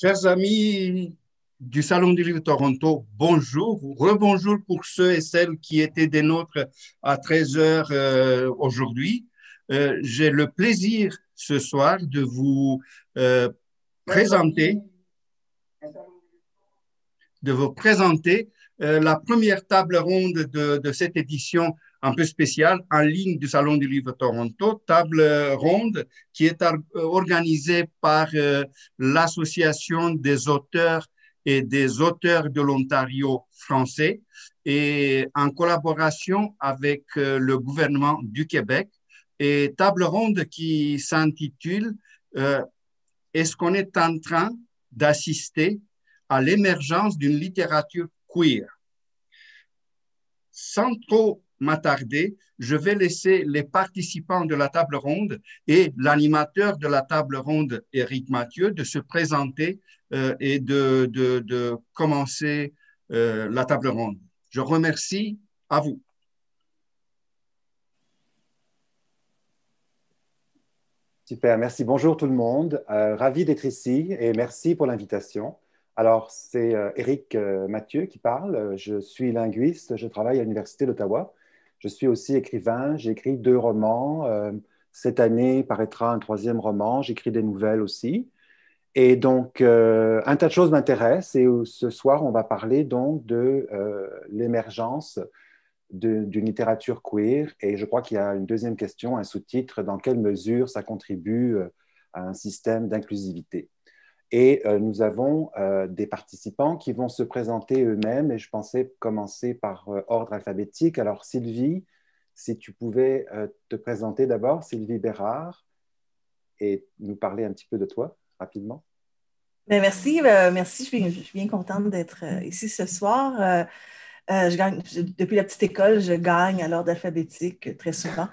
Chers amis du Salon du Livre Toronto, bonjour, rebonjour pour ceux et celles qui étaient des nôtres à 13h euh, aujourd'hui. Euh, j'ai le plaisir ce soir de vous euh, présenter de vous présenter la première table ronde de, de cette édition un peu spécial en ligne du Salon du Livre Toronto, table ronde qui est euh, organisée par euh, l'Association des auteurs et des auteurs de l'Ontario français et en collaboration avec euh, le gouvernement du Québec. Et table ronde qui s'intitule Est-ce qu'on est en train d'assister à l'émergence d'une littérature queer? Sans trop m'attarder. Je vais laisser les participants de la table ronde et l'animateur de la table ronde, Éric Mathieu, de se présenter euh, et de, de, de commencer euh, la table ronde. Je remercie à vous. Super, merci. Bonjour tout le monde. Euh, ravi d'être ici et merci pour l'invitation. Alors, c'est Éric Mathieu qui parle. Je suis linguiste. Je travaille à l'Université d'Ottawa je suis aussi écrivain, j'ai écrit deux romans. Euh, cette année paraîtra un troisième roman, j'écris des nouvelles aussi. Et donc, euh, un tas de choses m'intéressent. Et ce soir, on va parler donc de euh, l'émergence d'une littérature queer. Et je crois qu'il y a une deuxième question, un sous-titre, dans quelle mesure ça contribue à un système d'inclusivité. Et euh, nous avons euh, des participants qui vont se présenter eux-mêmes. Et je pensais commencer par euh, ordre alphabétique. Alors, Sylvie, si tu pouvais te présenter d'abord, Sylvie Bérard, et nous parler un petit peu de toi rapidement. Ben, merci, merci. Je suis, je suis, bien contente d'être ici ce soir. Euh, je gagne, depuis la petite école, je gagne à l'ordre alphabétique euh, très souvent.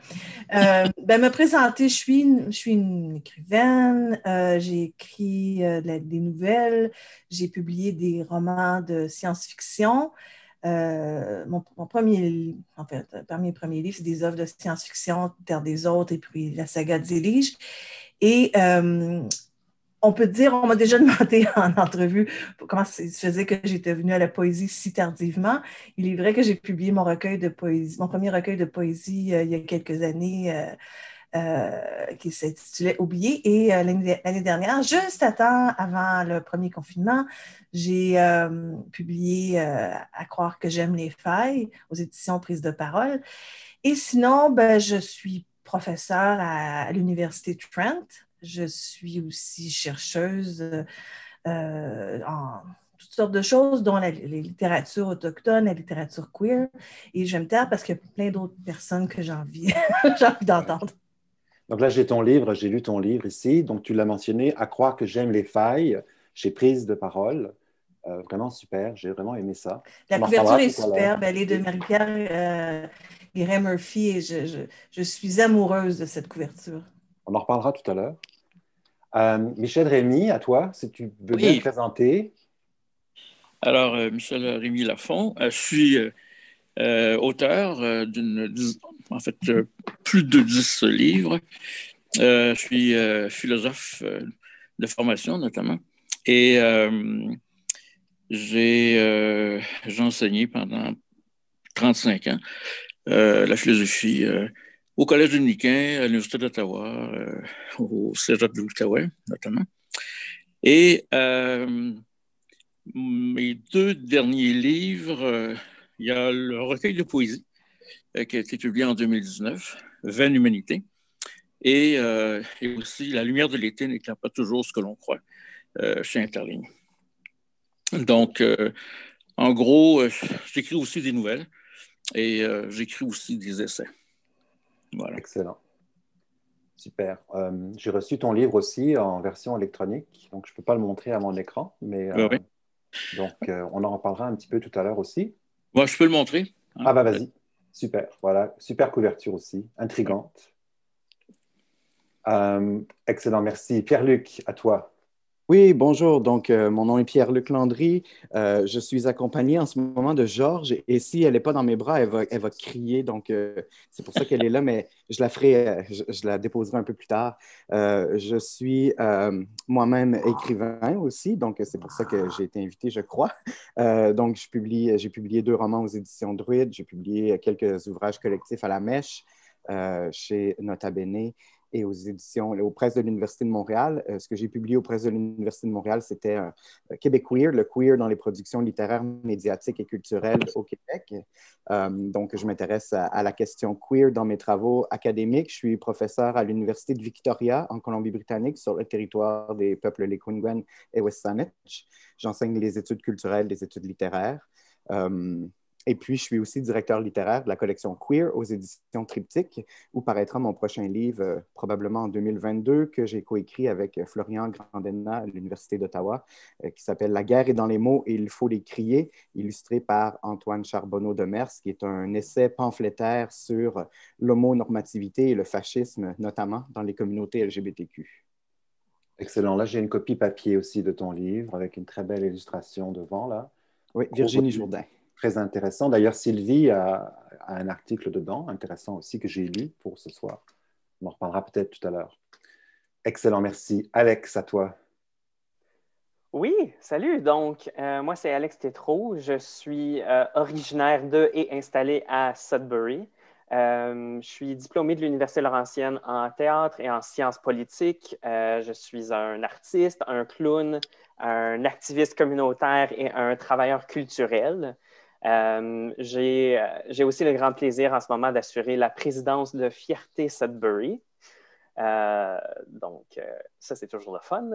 Euh, ben, me présenter, je suis une, je suis une écrivaine, euh, j'ai écrit des nouvelles, j'ai publié des romans de science-fiction. Mon, mon, premier, en fait, parmi mes premiers livres, c'est des œuvres de science-fiction, Terre des autres et puis la saga des Éliges on peut dire, on m'a déjà demandé en entrevue comment ça se faisait que j'étais venue à la poésie si tardivement. Il est vrai que j'ai publié mon recueil de poésie, mon premier recueil de poésie euh, il y a quelques années. Euh, euh qui s'intitulait Oublié. Et euh, l'année dernière, juste à temps avant le premier confinement, j'ai publié À croire que j'aime les failles aux éditions Prise de parole. Et sinon, ben, je suis professeure à, l'Université Trent je suis aussi chercheuse euh, euh, en toutes sortes de choses, dont la, les littératures autochtones, la littérature queer. Et je me taire parce qu'il y a plein d'autres personnes que j'ai envie, d'entendre. Donc là, j'ai ton livre, j'ai lu ton livre ici. Donc tu l'as mentionné, À croire que j'aime les failles, j'ai Prise de parole. Euh, vraiment super, j'ai vraiment aimé ça. La couverture est superbe, elle est de Marie-Pierre Ray Murphy et je suis amoureuse de cette couverture. On en reparlera tout à l'heure. Euh, Michel Rémy, à toi, si tu veux bien te présenter. Alors, euh, Michel Rémy Lafont, euh, je suis auteur d'une, en fait, plus de dix livres. je suis philosophe de formation, notamment. Et j'ai enseigné pendant 35 ans la philosophie euh, au Collège dominicain, à l'Université d'Ottawa, euh, au Cégep de l'Outaouais, notamment. Et euh, mes deux derniers livres, euh, il y a le recueil de poésie qui a été publié en 2019, Vaine Humanité, et, aussi La lumière de l'été n'éclaire pas toujours ce que l'on croit chez Interligne. Donc, en gros, j'écris aussi des nouvelles et j'écris aussi des essais. Excellent. Super. Euh, j'ai reçu ton livre aussi en version électronique, donc je ne peux pas le montrer à mon écran, mais euh, donc euh, on en reparlera un petit peu tout à l'heure aussi. Moi, je peux le montrer. Hein. ah bah vas-y. Super. Voilà, super couverture aussi, intrigante. excellent, merci. Pierre-Luc, à toi. Oui, bonjour. Donc, euh, mon nom est Pierre-Luc Landry. Euh, je suis accompagné en ce moment de Georges. Et si elle n'est pas dans mes bras, elle va, crier. Donc, euh, c'est pour ça qu'elle est là, mais je la ferai, je, la déposerai un peu plus tard. je suis moi-même écrivain aussi. Donc, c'est pour ça que j'ai été invité, je crois. donc, j'ai publié, deux romans aux éditions Druide. J'ai publié quelques ouvrages collectifs à la mèche chez Nota Bene et aux éditions, aux presses de l'Université de Montréal. Euh, ce que j'ai publié aux presses de l'Université de Montréal, c'était euh, Québec queer, le queer dans les productions littéraires, médiatiques et culturelles au Québec. Euh, donc, je m'intéresse à, la question queer dans mes travaux académiques. Je suis professeur à l'Université de Victoria en Colombie-Britannique sur le territoire des peuples Lekwungen et Saanich. J'enseigne les études culturelles, les études littéraires. Et puis, je suis aussi directeur littéraire de la collection Queer aux éditions Triptyque, où paraîtra mon prochain livre, euh, probablement en 2022, que j'ai coécrit avec euh, Florian Grandena à l'Université d'Ottawa, euh, qui s'appelle La guerre est dans les mots et il faut les crier, illustré par Antoine Charbonneau de Mers, qui est un essai pamphlétaire sur l'homonormativité et le fascisme, notamment dans les communautés LGBTQ. Excellent. Là, j'ai une copie papier aussi de ton livre avec une très belle illustration devant, là. Oui, Virginie Jourdain très intéressant. D'ailleurs, Sylvie a, un article dedans, intéressant aussi, que j'ai lu pour ce soir. On en reparlera peut-être tout à l'heure. Excellent, merci. Alex, à toi. Oui, salut. Donc, euh, moi, c'est Alex Tétrault. Je suis euh, originaire de et installé à Sudbury. Euh, je suis diplômé de l'Université Laurentienne en théâtre et en sciences politiques. je suis un artiste, un clown, un activiste communautaire et un travailleur culturel. Euh, euh, j'ai aussi le grand plaisir en ce moment d'assurer la présidence de Fierté Sudbury. Euh, donc, ça, c'est toujours le fun.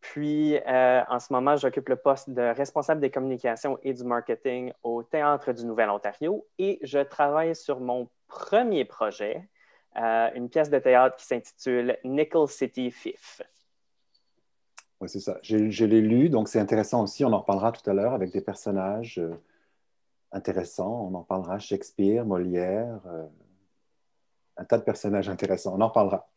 Puis, en ce moment, j'occupe le poste de responsable des communications et du marketing au Théâtre du Nouvel Ontario et je travaille sur mon premier projet, une pièce de théâtre qui s'intitule Nickel City Fifth. Oui, c'est ça. Je, l'ai lu, donc c'est intéressant aussi. On en reparlera tout à l'heure avec des personnages intéressant. On en parlera. Shakespeare, Molière, euh, un tas de personnages intéressants. On en parlera.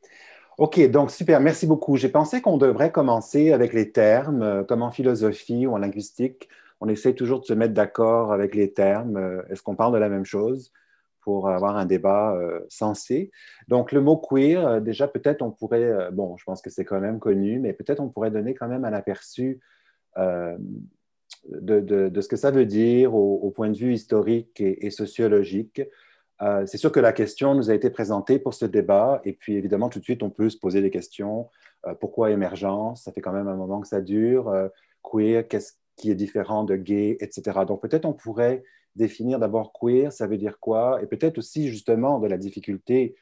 OK, donc super, merci beaucoup. J'ai pensé qu'on devrait commencer avec les termes, euh, comme en philosophie ou en linguistique. On essaie toujours de se mettre d'accord avec les termes. Euh, est-ce qu'on parle de la même chose pour avoir un débat sensé? Donc, le mot queer, déjà, peut-être on pourrait, bon, je pense que c'est quand même connu, mais peut-être on pourrait donner quand même un aperçu de, ce que ça veut dire au, point de vue historique et, sociologique. Euh, c'est sûr que la question nous a été présentée pour ce débat, et puis évidemment, tout de suite, on peut se poser des questions. Euh, pourquoi émergence Ça fait quand même un moment que ça dure. Euh, queer, qu'est-ce qui est différent de gay, etc. Donc peut-être on pourrait définir d'abord queer, ça veut dire quoi, et peut-être aussi justement de la difficulté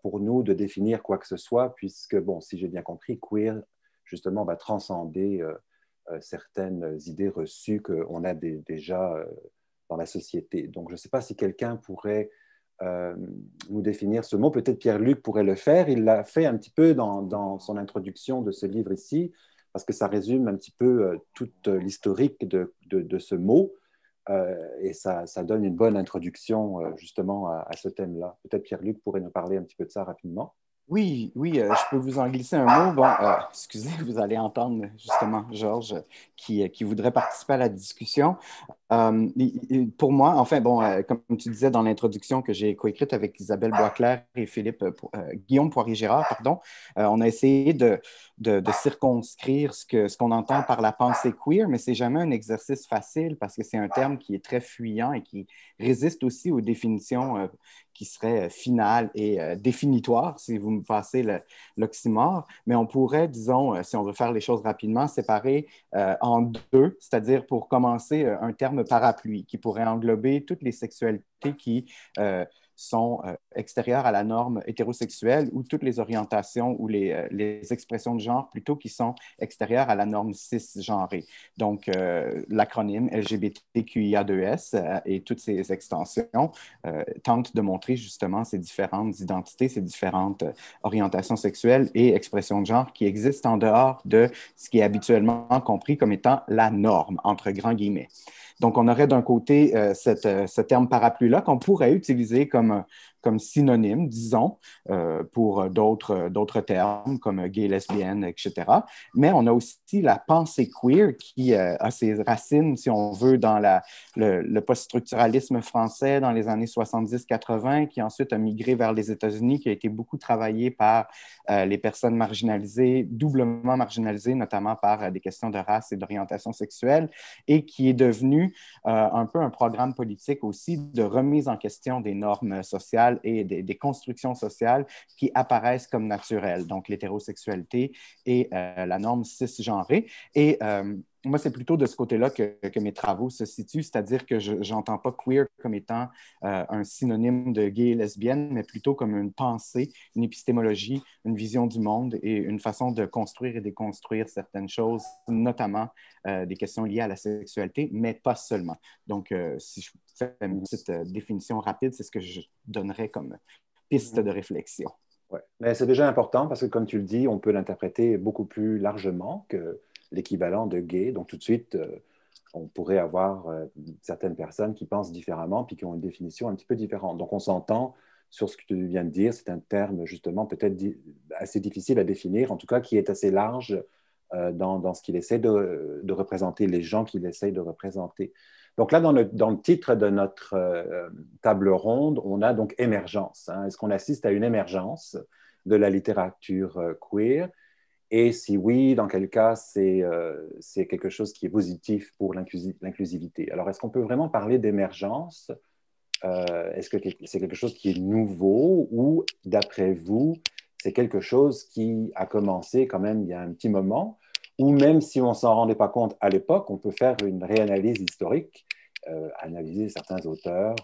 pour nous de définir quoi que ce soit, puisque, bon, si j'ai bien compris, queer, justement, va transcender euh, certaines idées reçues qu'on a déjà euh, dans la société. Donc, je ne sais pas si quelqu'un pourrait euh, nous définir ce mot. Peut-être Pierre-Luc pourrait le faire. Il l'a fait un petit peu dans, son introduction de ce livre ici, parce que ça résume un petit peu toute l'historique de, ce mot. et ça, donne une bonne introduction justement à ce thème-là. Peut-être Pierre-Luc pourrait nous parler un petit peu de ça rapidement. Oui, oui, euh, je peux vous en glisser un mot. Bon, euh, excusez, vous allez entendre justement Georges qui, euh, qui voudrait participer à la discussion. Euh, pour moi, enfin, bon, euh, comme tu disais dans l'introduction que j'ai coécrite avec Isabelle Boisclair et Philippe euh, Guillaume Poirier-Gérard, pardon, on a essayé de, circonscrire ce qu'on ce entend par la pensée queer, mais c'est jamais un exercice facile parce que c'est un terme qui est très fuyant et qui résiste aussi aux définitions qui seraient finales et définitoires, si vous me passez l'oxymore. Mais on pourrait, disons, si on veut faire les choses rapidement, séparer en deux, c'est-à-dire pour commencer un terme parapluie qui pourrait englober toutes les sexualités qui euh, sont euh, extérieures à la norme hétérosexuelle ou toutes les orientations ou euh, les, expressions de genre plutôt qui sont extérieures à la norme cisgenrée. Donc, l'acronyme LGBTQIA2S et toutes ses extensions tentent de montrer justement ces différentes identités, ces différentes orientations sexuelles et expressions de genre qui existent en dehors de ce qui est habituellement compris comme étant la norme, entre grands guillemets. Donc, on aurait d'un côté euh, euh, ce terme parapluie-là qu'on pourrait utiliser comme, euh, comme synonyme, disons, euh, pour d'autres, d'autres termes comme gay, lesbienne, etc. Mais on a aussi la pensée queer qui euh, a ses racines, si on veut, dans la, le, poststructuralisme post français dans les années 70-80, qui ensuite a migré vers les États-Unis, qui a été beaucoup travaillé par euh, les personnes marginalisées, doublement marginalisées, notamment par des questions de race et d'orientation sexuelle, et qui est devenu un peu un programme politique aussi de remise en question des normes sociales et des, constructions sociales qui apparaissent comme naturelles, donc l'hétérosexualité et euh, la norme cisgenrée. Et euh, moi, c'est plutôt de ce côté-là que, mes travaux se situent, c'est-à-dire que je n'entends pas queer comme étant euh, un synonyme de gay et lesbienne, mais plutôt comme une pensée, une épistémologie, une vision du monde et une façon de construire et déconstruire certaines choses, notamment euh, des questions liées à la sexualité, mais pas seulement. Donc, euh, si je fais une mm-hmm. petite définition rapide, c'est ce que je donnerais comme piste mm-hmm. de réflexion. Ouais. Mais c'est déjà important parce que, comme tu le dis, on peut l'interpréter beaucoup plus largement que l'équivalent de gay. Donc tout de suite, euh, on pourrait avoir euh, certaines personnes qui pensent différemment puis qui ont une définition un petit peu différente. Donc on s'entend sur ce que tu viens de dire. C'est un terme justement peut-être assez difficile à définir, en tout cas qui est assez large euh, dans, dans, ce qu'il essaie de, représenter, les gens qu'il essaie de représenter. Donc là, dans le, dans le titre de notre table ronde, on a donc émergence. Hein. Est-ce qu'on assiste à une émergence de la littérature queer et si oui, dans quel cas c'est euh, quelque chose qui est positif pour l'inclusivité Alors, est-ce qu'on peut vraiment parler d'émergence euh, Est-ce que c'est quelque chose qui est nouveau ou, d'après vous, c'est quelque chose qui a commencé quand même il y a un petit moment Ou même si on ne s'en rendait pas compte à l'époque, on peut faire une réanalyse historique, euh, analyser certains auteurs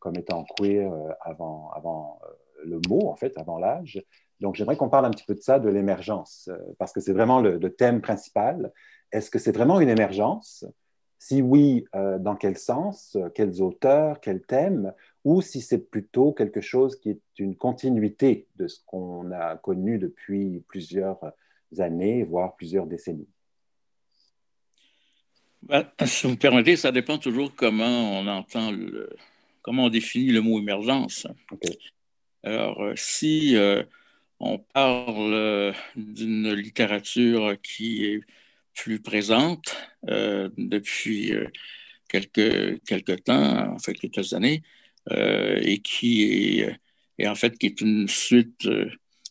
comme étant queer avant le mot, en fait, avant l'âge, donc, j'aimerais qu'on parle un petit peu de ça, de l'émergence, euh, parce que c'est vraiment le, thème principal. Est-ce que c'est vraiment une émergence Si oui, euh, dans quel sens Quels auteurs Quel thème Ou si c'est plutôt quelque chose qui est une continuité de ce qu'on a connu depuis plusieurs années, voire plusieurs décennies ben, Si vous me permettez, ça dépend toujours comment on entend, le, comment on définit le mot émergence. Alors, euh, si on parle euh, d'une littérature qui est plus présente euh, depuis euh, quelques, temps, en fait quelques années, et qui est, et en fait qui est une suite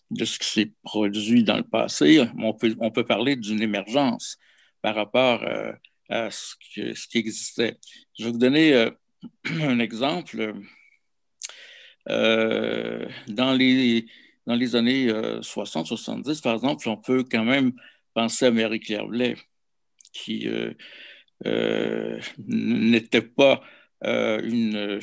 de ce qui s'est produit dans le passé. On peut, parler d'une émergence par rapport à ce, qui existait. Je vais vous donner un exemple. dans les dans les années 60-70, euh, par exemple, on peut quand même penser à Mary claire Blais, qui euh, euh, n'était pas une,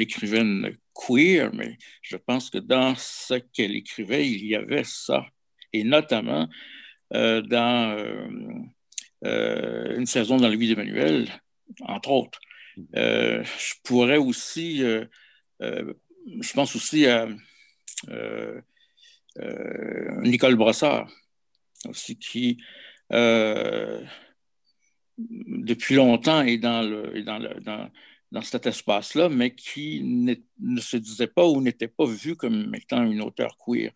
écrivaine queer, mais je pense que dans ce qu'elle écrivait, il y avait ça, et notamment dans une saison dans la vie d'Emmanuel, entre autres. Mm-hmm. je pourrais aussi, je pense aussi à... Euh, Nicole Brassard, aussi, qui, euh, depuis longtemps, est dans, le, dans, cet espace-là, mais qui ne se disait pas ou n'était pas vu comme étant une auteure queer.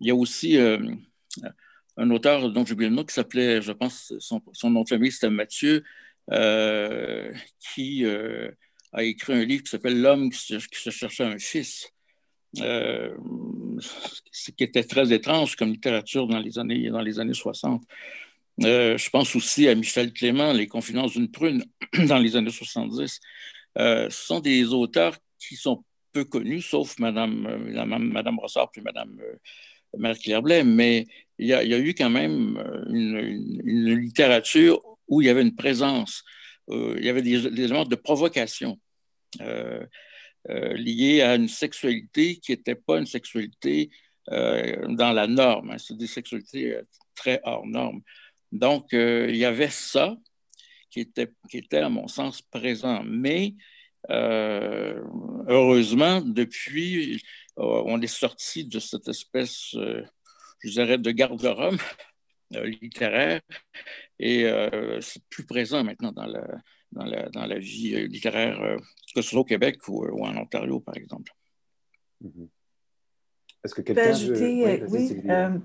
Il y a aussi euh, un auteur dont j'ai oublié le nom qui s'appelait, je pense, son, nom de famille, c'était Mathieu, qui a écrit un livre qui s'appelle L'homme qui, se cherchait un fils ce qui était très étrange comme littérature dans les années, dans les années 60. Euh, je pense aussi à Michel Clément, Les Confidences d'une prune, dans les années 70. Euh, ce sont des auteurs qui sont peu connus, sauf Madame, euh, Madame, Madame Rossard puis Madame Marie-Claire mais il y, a eu quand même une, littérature où il y avait une présence, il y avait des, des éléments de provocation. Euh, liées à une sexualité qui n'était pas une sexualité euh, dans la norme. Hein. C'est des sexualités euh, très hors norme. Donc, il y avait ça qui était, qui était, à mon sens, présent. Mais heureusement, depuis, on est sorti de cette espèce, je dirais, de garde-robe littéraire, et c'est plus présent maintenant dans la, dans la, vie euh, littéraire, euh, que ce soit au Québec ou, euh, en Ontario, par exemple. Mhm. Est-ce que quelqu'un ajouter, veut... Oui, ben,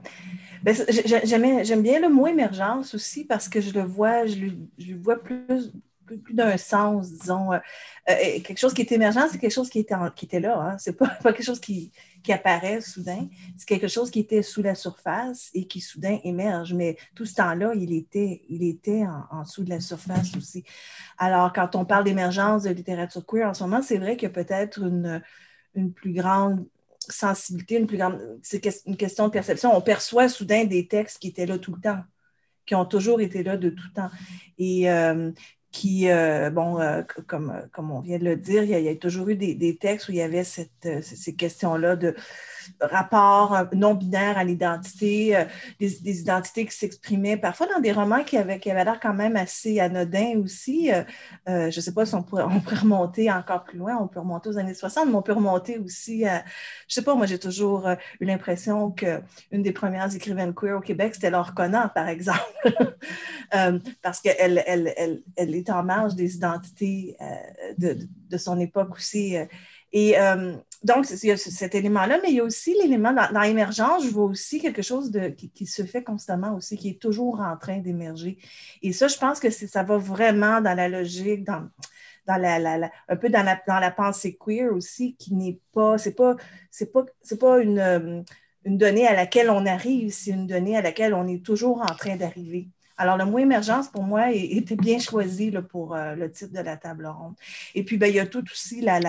j'aime bien le mot émergence aussi parce que je le vois, je je le vois plus plus, d'un sens, disons. Euh, euh, quelque chose qui est émergent, c'est quelque chose qui était, qui était là. Hein? C'est pas, pas quelque chose qui, qui apparaît soudain. C'est quelque chose qui était sous la surface et qui soudain émerge. Mais tout ce temps-là, il était, il était en, dessous de la surface aussi. Alors, quand on parle d'émergence de littérature queer en ce moment, c'est vrai qu'il y a peut-être une, une plus grande sensibilité, une plus grande. C'est une question de perception. On perçoit soudain des textes qui étaient là tout le temps, qui ont toujours été là de tout temps. Et euh, qui, euh, bon, euh, comme, euh, comme on vient de le dire, il y a, il y a toujours eu des, des, textes où il y avait cette, ces questions-là de rapport euh, non binaire à l'identité, euh, des, identités qui s'exprimaient parfois dans des romans qui avaient, qui l'air quand même assez anodins aussi. Euh, je ne sais pas si on pourrait, remonter encore plus loin, on peut remonter aux années 60, mais on peut remonter aussi à, je sais pas, moi j'ai toujours eu l'impression qu'une des premières écrivaines queer au Québec, c'était Laure Conan, par exemple, parce qu'elle elle, elle, elle, est en marge des identités de, de son époque aussi et euh, donc, il y a cet élément-là, mais il y a aussi l'élément dans, l'émergence, je vois aussi quelque chose de, qui, se fait constamment aussi, qui est toujours en train d'émerger. Et ça, je pense que ça va vraiment dans la logique, dans, dans la, un peu dans la, dans pensée queer aussi, qui n'est pas, c'est pas, c'est pas, c'est pas une, euh, une donnée à laquelle on arrive, c'est une donnée à laquelle on est toujours en train d'arriver. Alors, le mot émergence, pour moi, était bien choisi pour euh, le titre de la table ronde. Et puis, ben il y a tout aussi la,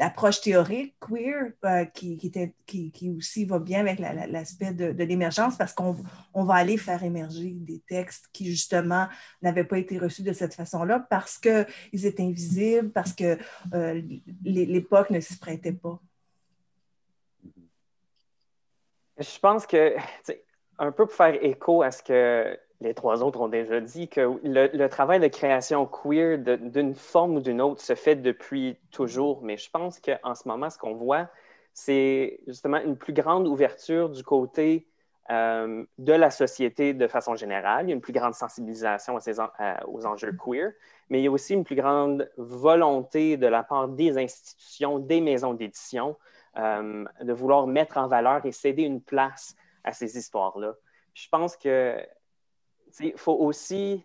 l'approche théorique queer euh, qui, qui, était, qui, qui, aussi va bien avec l'aspect de, l'émergence parce qu'on on va aller faire émerger des textes qui justement n'avaient pas été reçus de cette façon-là parce qu'ils étaient invisibles, parce que euh, l'époque ne s'y prêtait pas. Je pense que, un peu pour faire écho à ce que les trois autres ont déjà dit que le, travail de création queer d'une forme ou d'une autre se fait depuis toujours, mais je pense qu'en ce moment, ce qu'on voit, c'est justement une plus grande ouverture du côté euh, de la société de façon générale. Il y a une plus grande sensibilisation à ces aux enjeux queer, mais il y a aussi une plus grande volonté de la part des institutions, des maisons d'édition, euh, de vouloir mettre en valeur et céder une place à ces histoires-là. Je pense que il faut aussi,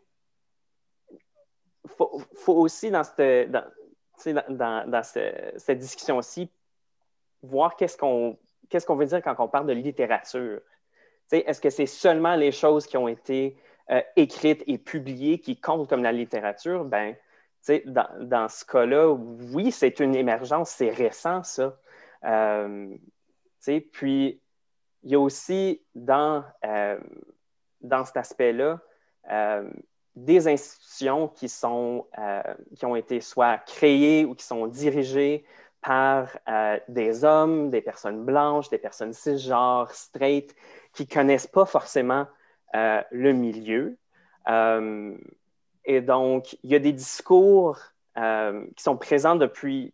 faut, aussi dans cette, dans, dans, dans cette discussion-ci voir qu'est-ce qu'on qu'est-ce qu'on veut dire quand on parle de littérature. Est-ce que c'est seulement les choses qui ont été euh, écrites et publiées qui comptent comme la littérature? Ben, dans, dans ce cas-là, oui, c'est une émergence, c'est récent, ça. Euh, puis, il y a aussi dans, euh, dans cet aspect-là euh, des institutions qui, sont, euh, qui ont été soit créées ou qui sont dirigées par euh, des hommes, des personnes blanches, des personnes cisgenres, straight, qui ne connaissent pas forcément le milieu. et donc, il y a des discours qui sont présents depuis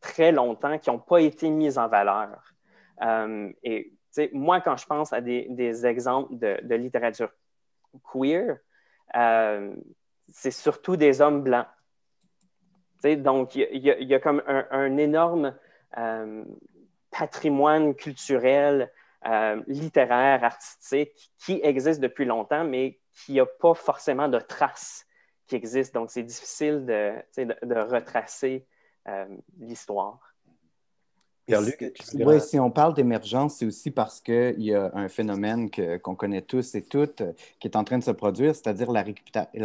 très longtemps, qui n'ont pas été mis en valeur. et moi, quand je pense à des, exemples de, littérature queer, euh, c'est surtout des hommes blancs. donc, il y, a comme un, énorme euh, patrimoine culturel, euh, littéraire, artistique qui existe depuis longtemps, mais qui n'a pas forcément de traces qui existent. Donc, c'est difficile de retracer l'histoire. Euh, si on parle d'émergence, c'est aussi parce qu'il y a un phénomène qu'on connaît tous et toutes euh, qui est en train de se produire, c'est-à-dire la,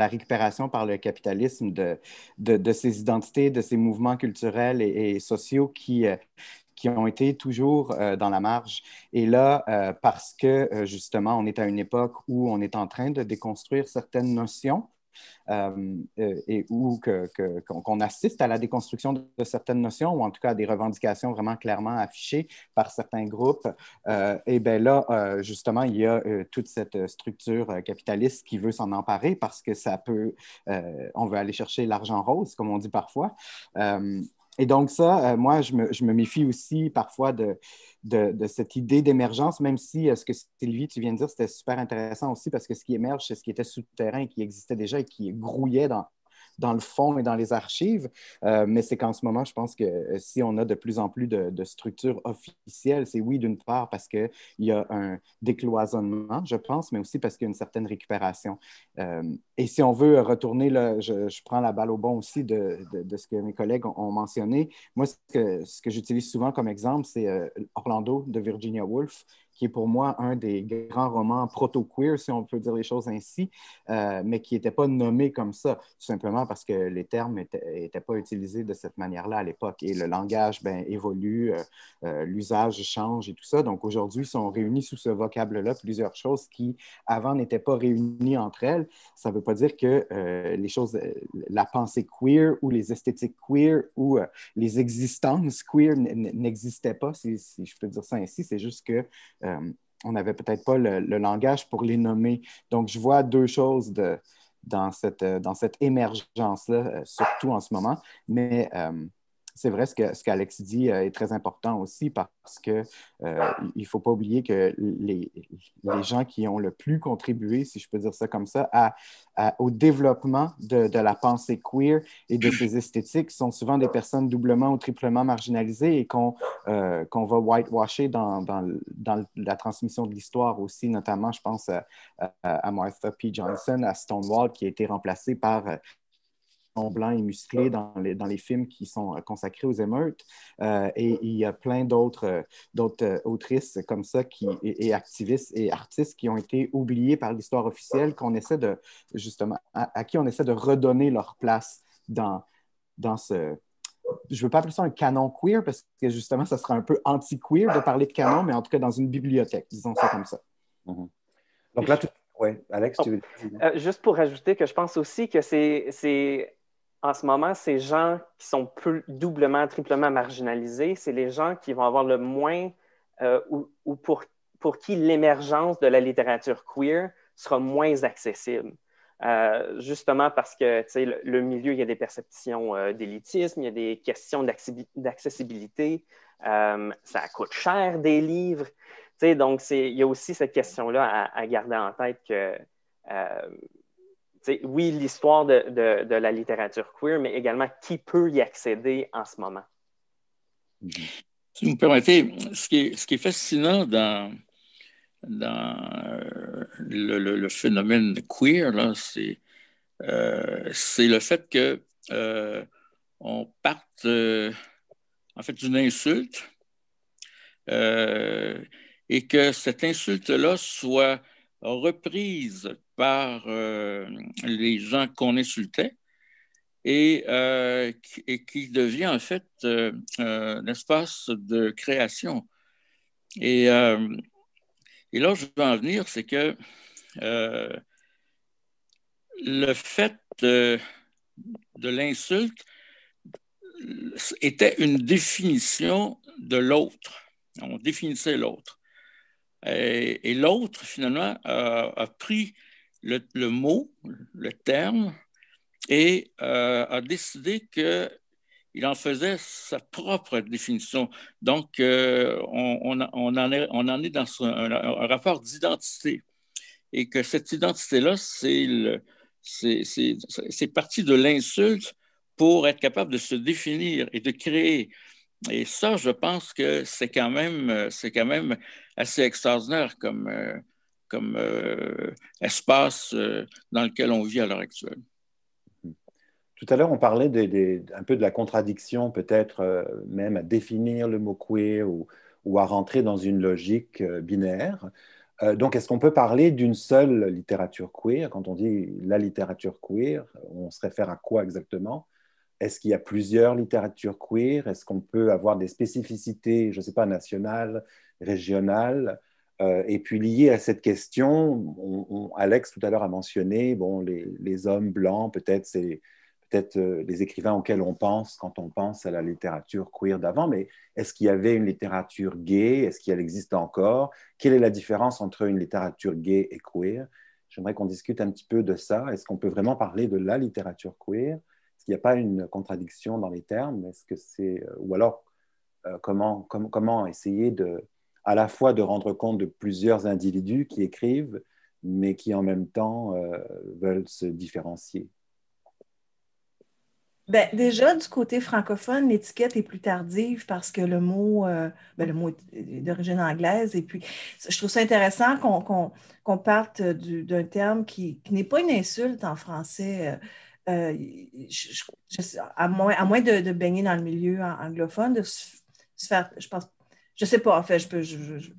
récupération par le capitalisme de, de, ces identités, de ces mouvements culturels et, sociaux qui, euh, qui ont été toujours dans la marge. Et là, parce que justement, on est à une époque où on est en train de déconstruire certaines notions, euh, euh, et où qu'on assiste à la déconstruction de certaines notions ou en tout cas à des revendications vraiment clairement affichées par certains groupes, euh, et bien là, justement, il y a toute cette structure capitaliste qui veut s'en emparer parce que ça peut, on veut aller chercher l'argent rose, comme on dit parfois. Et donc ça, euh, moi, je me, méfie aussi parfois de, cette idée d'émergence, même si euh, ce que Sylvie, tu viens de dire, c'était super intéressant aussi parce que ce qui émerge, c'est ce qui était souterrain, qui existait déjà et qui grouillait dans, dans le fond et dans les archives, euh, mais c'est qu'en ce moment, je pense que euh, si on a de plus en plus de, structures officielles, c'est oui, d'une part, parce qu'il y a un décloisonnement, je pense, mais aussi parce qu'il y a une certaine récupération. Euh, et si on veut retourner, je, prends la balle au bon aussi de, ce que mes collègues ont, mentionné. Moi, ce que, ce que j'utilise souvent comme exemple, c'est Orlando de Virginia Woolf, qui est pour moi un des grands romans proto-queer, si on peut dire les choses ainsi, euh, mais qui n'était pas nommé comme ça, tout simplement parce que les termes n'étaient pas utilisés de cette manière-là à l'époque. Et le langage ben, évolue, euh, euh, l'usage change et tout ça. Donc aujourd'hui, sont réunis sous ce vocable-là plusieurs choses qui, avant, n'étaient pas réunies entre elles. Ça ne veut pas dire que les choses, la pensée queer ou les esthétiques queer ou les existences queer n'existaient pas, si, si, je peux dire ça ainsi. C'est juste que euh, on n'avait peut-être pas le, langage pour les nommer. Donc, je vois deux choses dans cette, euh, dans cette émergence-là, euh, surtout en ce moment. Mais c'est vrai, ce qu'Alex dit euh, est très important aussi parce qu'il euh, ne faut pas oublier que les, les, gens qui ont le plus contribué, si je peux dire ça comme ça, à, au développement de, de, la pensée queer et de ses esthétiques sont souvent des personnes doublement ou triplement marginalisées et qu'on euh, va whitewasher dans, dans, dans, la transmission de l'histoire aussi, notamment, je pense à, Martha P. Johnson, à Stonewall, qui a été remplacée par euh, blancs et musclés dans les, dans les films qui sont euh, consacrés aux émeutes. Euh, et, il y a plein d'autres euh, autrices comme ça qui, et, activistes et artistes qui ont été oubliés par l'histoire officielle, qu'on essaie de, justement, à, qui on essaie de redonner leur place dans, dans ce, je veux pas appeler ça un canon queer parce que justement, ça serait un peu anti-queer de parler de canon, mais en tout cas dans une bibliothèque, disons ça comme ça. Mm-hmm. Donc là, ouais, Alex, tu oh, veux. juste pour ajouter que je pense aussi que c'est en ce moment, ces gens qui sont plus, doublement, triplement marginalisés, c'est les gens qui vont avoir le moins euh, ou, pour, pour qui l'émergence de la littérature queer sera moins accessible. Euh, justement parce que le, le milieu, il y a des perceptions euh, d'élitisme, il y a des questions d'accessibilité, ça coûte cher des livres. sais, donc, il y a aussi cette question-là à, à, garder en tête que oui, l'histoire de, la littérature queer, mais également qui peut y accéder en ce moment. Si vous me permettez, ce qui est, fascinant dans, euh, le, phénomène queer, euh, c'est le fait que euh, on parte en fait d'une insulte et que cette insulte-là soit reprise par euh, les gens qu'on insultait et, euh, qui devient en fait un euh, espace de création. Et, là, je veux en venir, c'est que le fait de l'insulte était une définition de l'autre. On définissait l'autre. Euh, et, l'autre, finalement, a, pris le, mot, le terme, et euh, a décidé qu'il en faisait sa propre définition. Donc, euh, on, on, en est, dans un, un rapport d'identité. Et que cette identité-là, c'est partie de l'insulte pour être capable de se définir et de créer. Et ça, je pense que c'est quand même, euh, assez extraordinaire comme, euh, euh, espace dans lequel on vit à l'heure actuelle. Mmh. Tout à l'heure, on parlait un peu de la contradiction, peut-être même à définir le mot queer ou, à rentrer dans une logique binaire. donc, est-ce qu'on peut parler d'une seule littérature queer Quand on dit la littérature queer, on se réfère à quoi exactement est-ce qu'il y a plusieurs littératures queer Est-ce qu'on peut avoir des spécificités, je ne sais pas, nationales, régionales euh, Et puis lié à cette question, Alex tout à l'heure a mentionné, bon, les, hommes blancs, peut-être c'est peut-être euh, les écrivains auxquels on pense quand on pense à la littérature queer d'avant, mais est-ce qu'il y avait une littérature gay Est-ce qu'elle existe encore Quelle est la différence entre une littérature gay et queer J'aimerais qu'on discute un petit peu de ça. Est-ce qu'on peut vraiment parler de la littérature queer il n'y a pas une contradiction dans les termes Est-ce que c'est euh, ou alors euh, comment, comment essayer de à la fois de rendre compte de plusieurs individus qui écrivent, mais qui en même temps euh, veulent se différencier ben, déjà, du côté francophone, l'étiquette est plus tardive parce que le mot, ben, le mot est d'origine anglaise. Et puis, je trouve ça intéressant qu'on parte d'un terme qui, qui n'est pas une insulte en français. Euh, à moins, à moins de, baigner dans le milieu anglophone, de se, faire, je pense, je sais pas, en fait, je peux, il,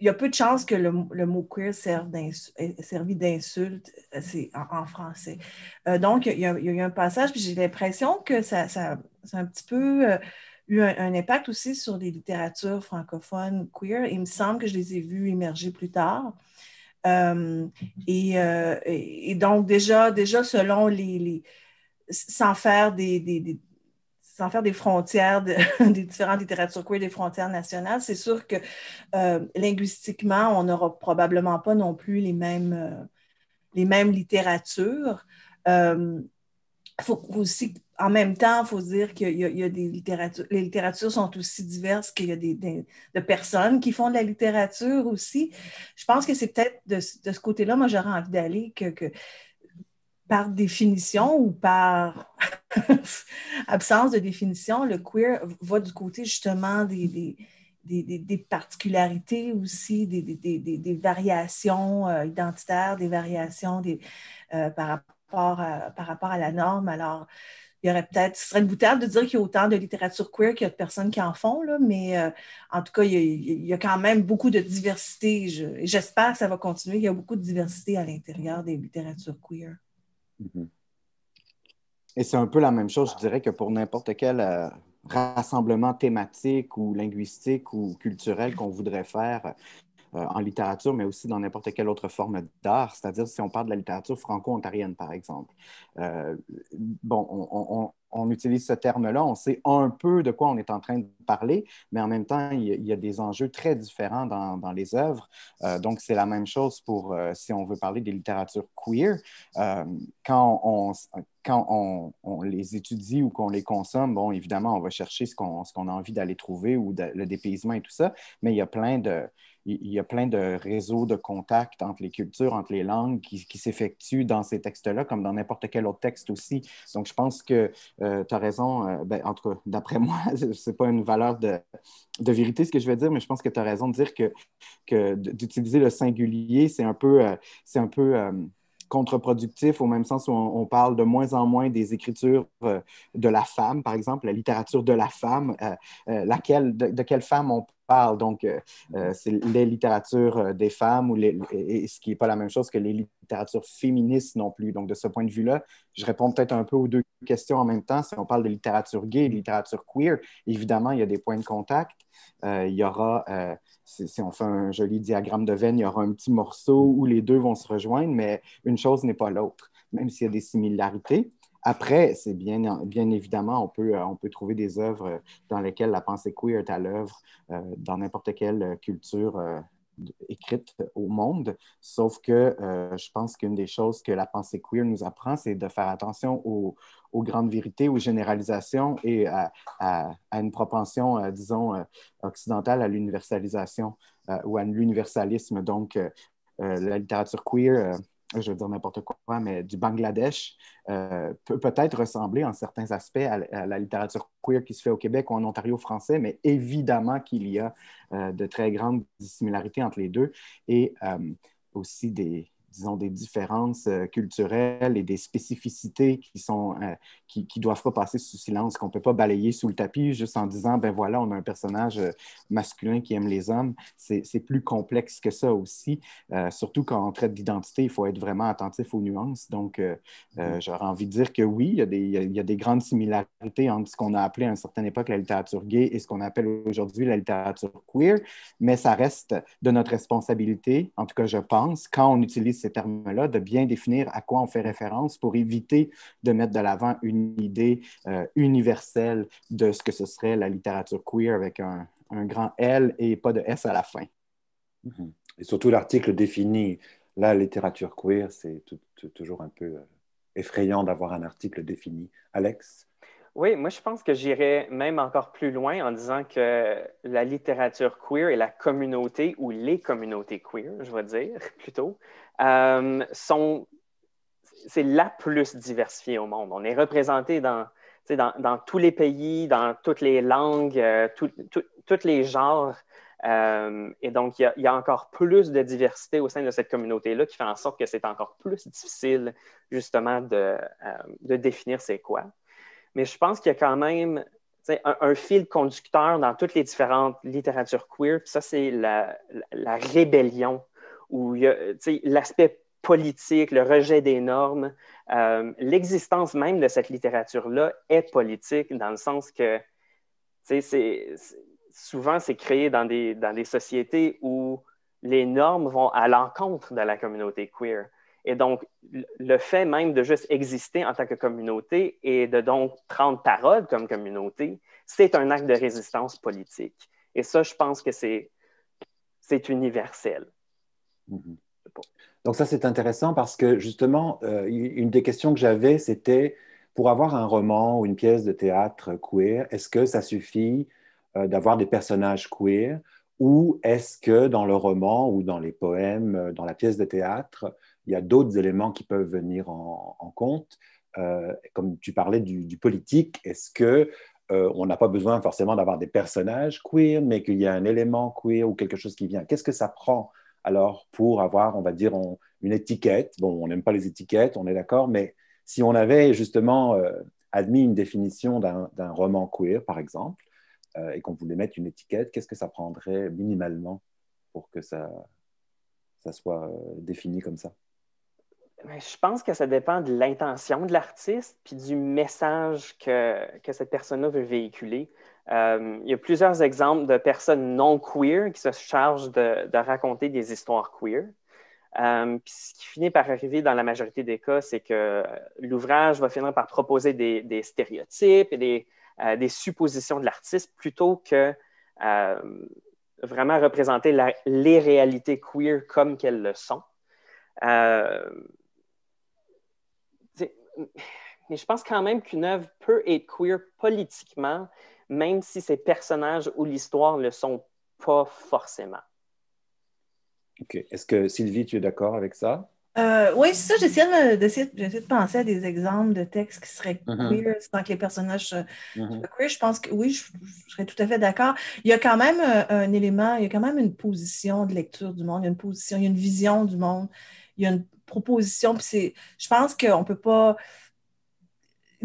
y, a, peu de chances que le, mot queer serve euh, servi d'insulte euh, en, en, français. donc, il y, a eu un passage, puis j'ai l'impression que ça, a un petit peu eu un, un, impact aussi sur les littératures francophones queer. Il me semble que je les ai vues émerger plus tard. Euh, euh, et, donc, déjà, déjà selon les, sans faire des, sans faire des frontières des différentes littératures queer, des frontières nationales, c'est sûr que euh, linguistiquement, on n'aura probablement pas non plus les mêmes, les mêmes littératures. Il faut aussi en même temps, il faut dire qu'il y, a des littératures. Les littératures sont aussi diverses qu'il y a des, de personnes qui font de la littérature aussi. Je pense que c'est peut-être de, ce côté-là, moi, j'aurais envie d'aller que, par définition ou par absence de définition, le queer va du côté justement des, des des, particularités aussi, des, des variations euh, identitaires, des variations des euh, par, rapport à, par rapport à la norme. Alors, il y aurait peut-être, ce serait douteux de dire qu'il y a autant de littérature queer qu'il y a de personnes qui en font, là, mais euh, en tout cas, il y, a, quand même beaucoup de diversité. J'espère que ça va continuer. Il y a beaucoup de diversité à l'intérieur des littératures queer. Mm-hmm. Et c'est un peu la même chose, je dirais, que pour n'importe quel euh, rassemblement thématique ou linguistique ou culturel qu'on voudrait faire. Euh, en littérature, mais aussi dans n'importe quelle autre forme d'art, c'est-à-dire si on parle de la littérature franco-ontarienne, par exemple. Euh, bon, on, utilise ce terme-là, on sait un peu de quoi on est en train de parler, mais en même temps, il y a, des enjeux très différents dans, les œuvres. Euh, donc, c'est la même chose pour, si on veut parler des littératures queer, quand, on, quand on, les étudie ou qu'on les consomme, bon, évidemment, on va chercher ce qu'on a envie d'aller trouver ou le dépaysement et tout ça, mais il y a plein de il y a plein de réseaux de contacts entre les cultures, entre les langues qui, s'effectuent dans ces textes-là, comme dans n'importe quel autre texte aussi. Donc, je pense que euh, tu as raison, euh, ben, en tout d'après moi, ce n'est pas une valeur de, de, vérité ce que je vais dire, mais je pense que tu as raison de dire que, que d'utiliser le singulier, c'est un peu. Euh, c'est un peu contre-productif au même sens où on, parle de moins en moins des écritures euh, de la femme, par exemple, la littérature de la femme, euh, euh, laquelle, de, quelle femme on parle. Donc, c'est les littératures des femmes, ou les, ce qui n'est pas la même chose que les littératures féministes non plus. Donc, de ce point de vue-là, je réponds peut-être un peu aux deux questions en même temps. Si on parle de littérature gay, de littérature queer, évidemment, il y a des points de contact. il y aura si on fait un joli diagramme de veine, il y aura un petit morceau où les deux vont se rejoindre, mais une chose n'est pas l'autre, même s'il y a des similarités. Après, c'est bien, évidemment, euh, on peut, trouver des œuvres euh, dans lesquelles la pensée queer est à l'œuvre, euh, dans n'importe quelle culture, écrite au monde. Sauf que euh, je pense qu'une des choses que la pensée queer nous apprend, c'est de faire attention aux, grandes vérités, aux généralisations et à, une propension, euh, disons, euh, occidentale à l'universalisation ou à l'universalisme. Donc, la littérature queer je veux dire n'importe quoi, mais du Bangladesh, euh, peut peut-être ressembler en certains aspects à, la littérature queer qui se fait au Québec ou en Ontario français, mais évidemment qu'il y a euh, de très grandes dissimilarités entre les deux et euh, aussi des, disons, des différences euh, culturelles et des spécificités qui sont euh, qui, qui, doivent pas passer sous silence, qu'on peut pas balayer sous le tapis juste en disant, ben voilà, on a un personnage euh, masculin qui aime les hommes. C'est plus complexe que ça aussi, surtout quand on traite d'identité, il faut être vraiment attentif aux nuances. Donc, mm-hmm. j'aurais envie de dire que oui, il y a des, il y a des grandes similarités entre ce qu'on a appelé à une certaine époque la littérature gay et ce qu'on appelle aujourd'hui la littérature queer, mais ça reste de notre responsabilité, en tout cas je pense, quand on utilise ces termes-là, de bien définir à quoi on fait référence pour éviter de mettre de l'avant une idée euh, universelle de ce que ce serait la littérature queer avec un, un grand L et pas de S à la fin. Mhm. Et surtout, l'article définit la littérature queer, c'est toujours un peu euh, effrayant d'avoir un article défini. Alex oui, moi je pense que j'irais même encore plus loin en disant que la littérature queer et la communauté, ou les communautés queer, je vais dire plutôt, euh, sont c'est la plus diversifiée au monde. On est représenté dans, tous les pays, dans toutes les langues, euh, tous les genres. Euh, et donc, il y, a encore plus de diversité au sein de cette communauté-là qui fait en sorte que c'est encore plus difficile, justement, de, de définir c'est quoi mais je pense qu'il y a quand même un, fil conducteur dans toutes les différentes littératures queer, ça, c'est la, rébellion, où il y a l'aspect politique, le rejet des normes. Euh, l'existence même de cette littérature-là est politique dans le sens que souvent c'est créé dans des sociétés où les normes vont à l'encontre de la communauté queer. Et donc, le fait même de juste exister en tant que communauté et de donc prendre parole comme communauté, c'est un acte de résistance politique. Et ça, je pense que c'est, universel. Mhm. Donc ça, c'est intéressant parce que justement, euh, une des questions que j'avais, c'était pour avoir un roman ou une pièce de théâtre queer, est-ce que ça suffit euh, d'avoir des personnages queer ou est-ce que dans le roman ou dans les poèmes, euh, dans la pièce de théâtre, il y a d'autres éléments qui peuvent venir en, compte. Euh, comme tu parlais du, politique, est-ce que euh, on n'a pas besoin forcément d'avoir des personnages queer, mais qu'il y a un élément queer ou quelque chose qui vient Qu'est-ce que ça prend alors pour avoir, on va dire, une étiquette Bon, on n'aime pas les étiquettes, on est d'accord, mais si on avait justement euh, admis une définition d'un roman queer, par exemple, et qu'on voulait mettre une étiquette, qu'est-ce que ça prendrait minimalement pour que ça soit défini comme ça ben, je pense que ça dépend de l'intention de l'artiste puis du message que, cette personne-là veut véhiculer. Euh, il y a plusieurs exemples de personnes non queer qui se chargent de, raconter des histoires queer. Euh, puis ce qui finit par arriver dans la majorité des cas, c'est que l'ouvrage va finir par proposer des, stéréotypes et euh, des, suppositions de l'artiste plutôt que vraiment représenter les réalités queer comme qu'elles le sont mais je pense quand même qu'une œuvre peut être queer politiquement, même si ses personnages ou l'histoire ne le sont pas forcément. OK. Est-ce que Sylvie, tu es d'accord avec ça? Euh, oui, c'est ça. J'essaie de, penser à des exemples de textes qui seraient mhm. queer sans que les personnages mhm. soient queer. Je pense que oui, je, je serais tout à fait d'accord. Il y a quand même euh, un élément, il y a quand même une position de lecture du monde, il y a une position, il y a une vision du monde, il y a une proposition. Puis je pense qu'on ne peut pas.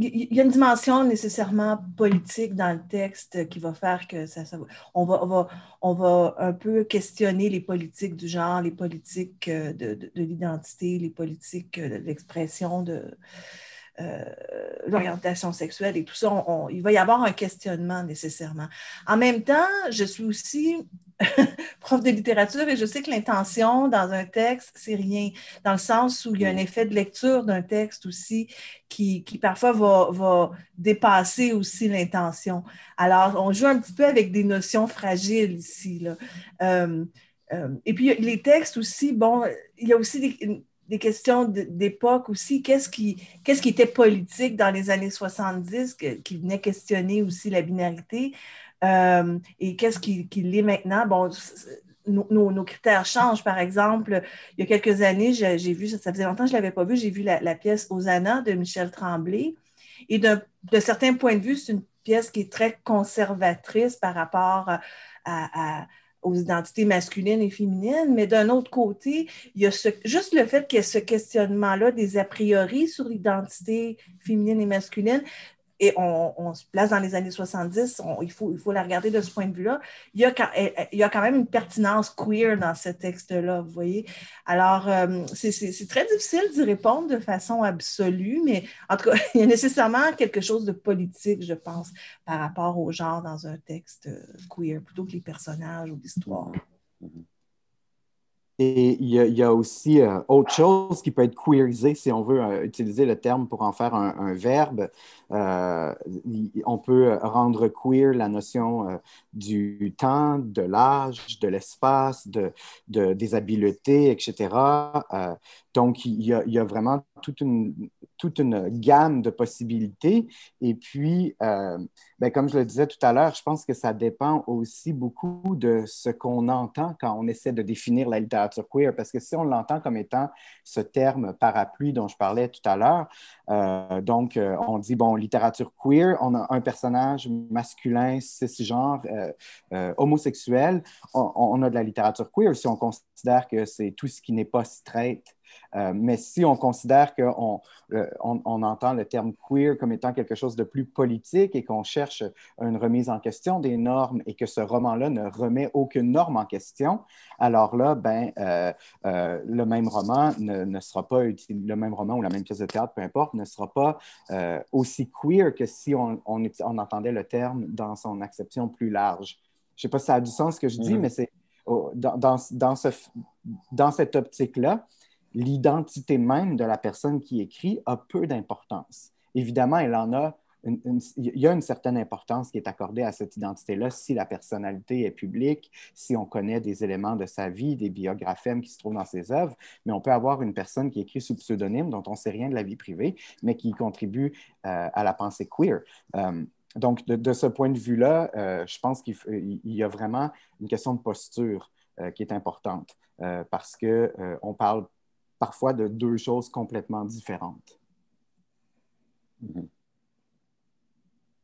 Il y a une dimension nécessairement politique dans le texte qui va faire que ça, on, va, on, va, un peu questionner les politiques du genre, les politiques euh, de, l'identité, les politiques euh, de l'expression de, euh, l'orientation sexuelle et tout ça, il va y avoir un questionnement nécessairement. En même temps, je suis aussi prof de littérature et je sais que l'intention dans un texte, c'est rien, dans le sens où il y a un mm. effet de lecture d'un texte aussi qui, parfois va, dépasser aussi l'intention. Alors, on joue un petit peu avec des notions fragiles ici. Euh, euh, et puis, les textes aussi, bon, il y a aussi des, des questions d'époque aussi. Qu'est-ce qui, qu'est-ce qui était politique dans les années 70 qui venait questionner aussi la binarité euh, et qu'est-ce qui, qui l'est maintenant? Bon, nos, nos, critères changent. Par exemple, il y a quelques années, j'ai vu, ça faisait longtemps que je ne l'avais pas vu, j'ai vu la, la, pièce Osana de Michel Tremblay. Et de, de certains points de vue, c'est une pièce qui est très conservatrice par rapport à, aux identités masculines et féminines, mais d'un autre côté, il y a juste le fait qu'il y ait ce questionnement-là des a priori sur l'identité féminine et masculine, et on, se place dans les années 70, il, faut, il faut la regarder de ce point de vue-là, il, y a quand, même une pertinence queer dans ce texte-là, vous voyez. Alors, euh, c'est très difficile d'y répondre de façon absolue, mais en tout cas, il y a nécessairement quelque chose de politique, je pense, par rapport au genre dans un texte euh, queer, plutôt que les personnages ou l'histoire. Et il y, a, aussi euh, autre chose qui peut être queerisé, si on veut utiliser le terme pour en faire un verbe, euh, on peut rendre queer la notion euh, du temps, de l'âge, de l'espace, de, de, des habiletés, etc. Euh, donc, il y, a, vraiment toute une, gamme de possibilités. Et puis, ben, comme je le disais tout à l'heure, je pense que ça dépend aussi beaucoup de ce qu'on entend quand on essaie de définir la littérature queer, parce que si on l'entend comme étant ce terme parapluie dont je parlais tout à l'heure, donc on dit, bon, littérature queer, on a un personnage masculin, cisgenre, euh, euh, homosexuel. On, on, a de la littérature queer si on considère que c'est tout ce qui n'est pas straight euh, mais si on considère qu'on on, on, entend le terme queer comme étant quelque chose de plus politique et qu'on cherche une remise en question des normes et que ce roman-là ne remet aucune norme en question, alors là, ben, euh, euh, le même roman ne, ne, sera pas le même roman ou la même pièce de théâtre, peu importe, ne sera pas aussi queer que si on, on, entendait le terme dans son acception plus large. Je ne sais pas si ça a du sens ce que je dis, mm-hmm. mais c'est oh, dans, dans, ce, dans cette optique-là, l'identité même de la personne qui écrit a peu d'importance. Évidemment, en a il y a une certaine importance qui est accordée à cette identité-là si la personnalité est publique, si on connaît des éléments de sa vie, des biographèmes qui se trouvent dans ses œuvres, mais on peut avoir une personne qui écrit sous pseudonyme dont on ne sait rien de la vie privée, mais qui contribue euh, à la pensée queer. Euh, donc, de, ce point de vue-là, euh, je pense qu'il y a vraiment une question de posture qui est importante parce qu'on on parle parfois de deux choses complètement différentes. Mhm.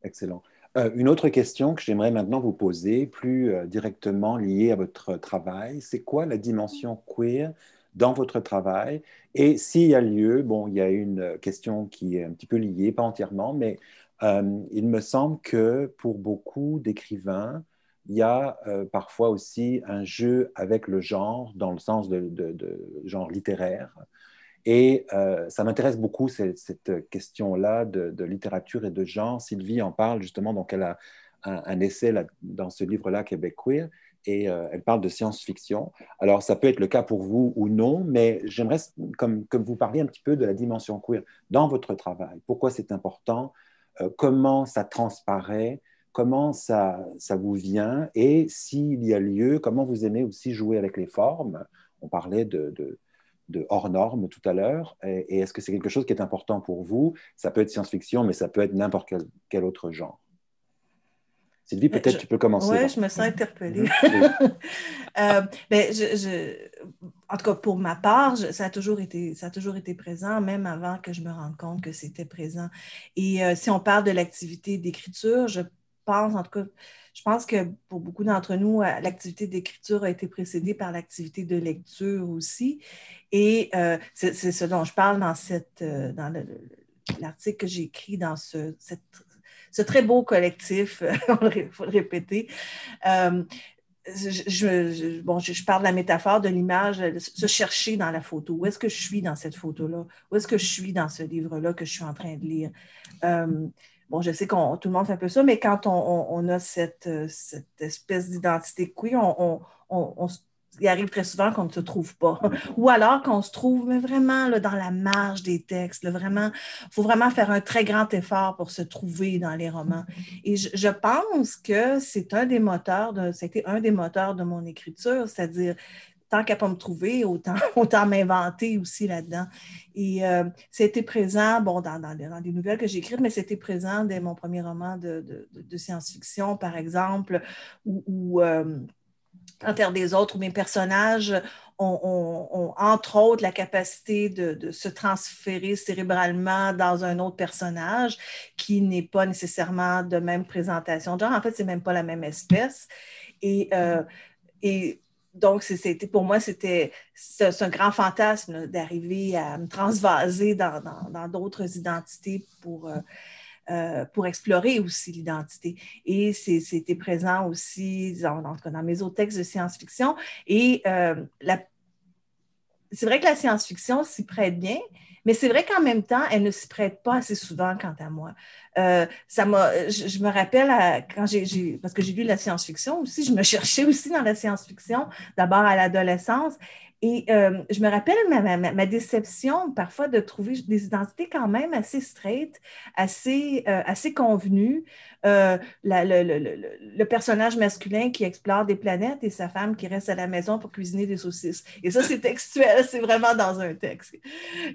Excellent. Euh, une autre question que j'aimerais maintenant vous poser, plus euh, directement liée à votre travail, c'est quoi la dimension queer dans votre travail Et s'il y a lieu, bon, il y a une euh, question qui est un petit peu liée, pas entièrement, mais il me semble que pour beaucoup d'écrivains, il y a euh, parfois aussi un jeu avec le genre, dans le sens de, genre littéraire. Et euh, ça m'intéresse beaucoup cette, question-là de, littérature et de genre. Sylvie en parle justement, donc elle a un, essai dans ce livre-là, Québec Queer, et euh, elle parle de science-fiction. Alors ça peut être le cas pour vous ou non, mais j'aimerais comme, vous parliez un petit peu de la dimension queer dans votre travail. Pourquoi c'est important Comment ça transparaît comment ça, vous vient et s'il y a lieu, comment vous aimez aussi jouer avec les formes. On parlait de, hors normes tout à l'heure. Et, est-ce que c'est quelque chose qui est important pour vous Ça peut être science-fiction, mais ça peut être n'importe quel, autre genre. Sylvie, peut-être tu peux commencer. Oui, je me sens interpellée. Mhm. Euh, en tout cas, pour ma part, ça, a toujours été, présent, même avant que je me rende compte que c'était présent. Et euh, si on parle de l'activité d'écriture, je pense, en tout cas, je pense que pour beaucoup d'entre nous, euh, l'activité d'écriture a été précédée par l'activité de lecture aussi. Et euh, c'est ce dont je parle dans, cette, euh, dans l'article que j'ai écrit dans ce, cette, ce très beau collectif, il faut le répéter. je, je, bon, je, parle de la métaphore de l'image, se chercher dans la photo. Où est-ce que je suis dans cette photo-là? Où est-ce que je suis dans ce livre-là que je suis en train de lire? je sais qu'on tout le monde fait un peu ça, mais quand on, a cette, euh, cette espèce d'identité queer, on, on, il arrive très souvent qu'on ne se trouve pas. Ou alors qu'on se trouve mais vraiment là, dans la marge des textes. Il vraiment, faut vraiment faire un très grand effort pour se trouver dans les romans. Et je, pense que c'est un des moteurs, de, c'était un des moteurs de mon écriture, c'est-à-dire qu'à pas me trouver, autant, autant m'inventer aussi là-dedans. Et euh, c'était présent, bon, dans, dans, nouvelles que j'ai écrites, mais c'était présent dès mon premier roman de, de, science-fiction, par exemple, ou euh, « en terre des autres, où mes personnages ont, entre autres la capacité de, se transférer cérébralement dans un autre personnage qui n'est pas nécessairement de même présentation genre. En fait, c'est même pas la même espèce. Et, euh, et donc, c'était, pour moi, c'était ce un grand fantasme d'arriver à me transvaser dans, d'autres identités euh, euh, pour, explorer aussi l'identité. Et c'était présent aussi, dans, mes autres textes de science-fiction. Et euh, c'est vrai que la science-fiction s'y prête bien, mais c'est vrai qu'en même temps, elle ne se prête pas assez souvent, quant à moi. Euh, ça je, me rappelle, euh, quand j'ai, parce que j'ai lu la science-fiction aussi, je me cherchais aussi dans la science-fiction, d'abord à l'adolescence, et euh, je me rappelle ma, déception parfois de trouver des identités quand même assez straight, assez, euh, assez convenues. Euh, le, personnage masculin qui explore des planètes et sa femme qui reste à la maison pour cuisiner des saucisses. Et ça, c'est textuel, c'est vraiment dans un texte.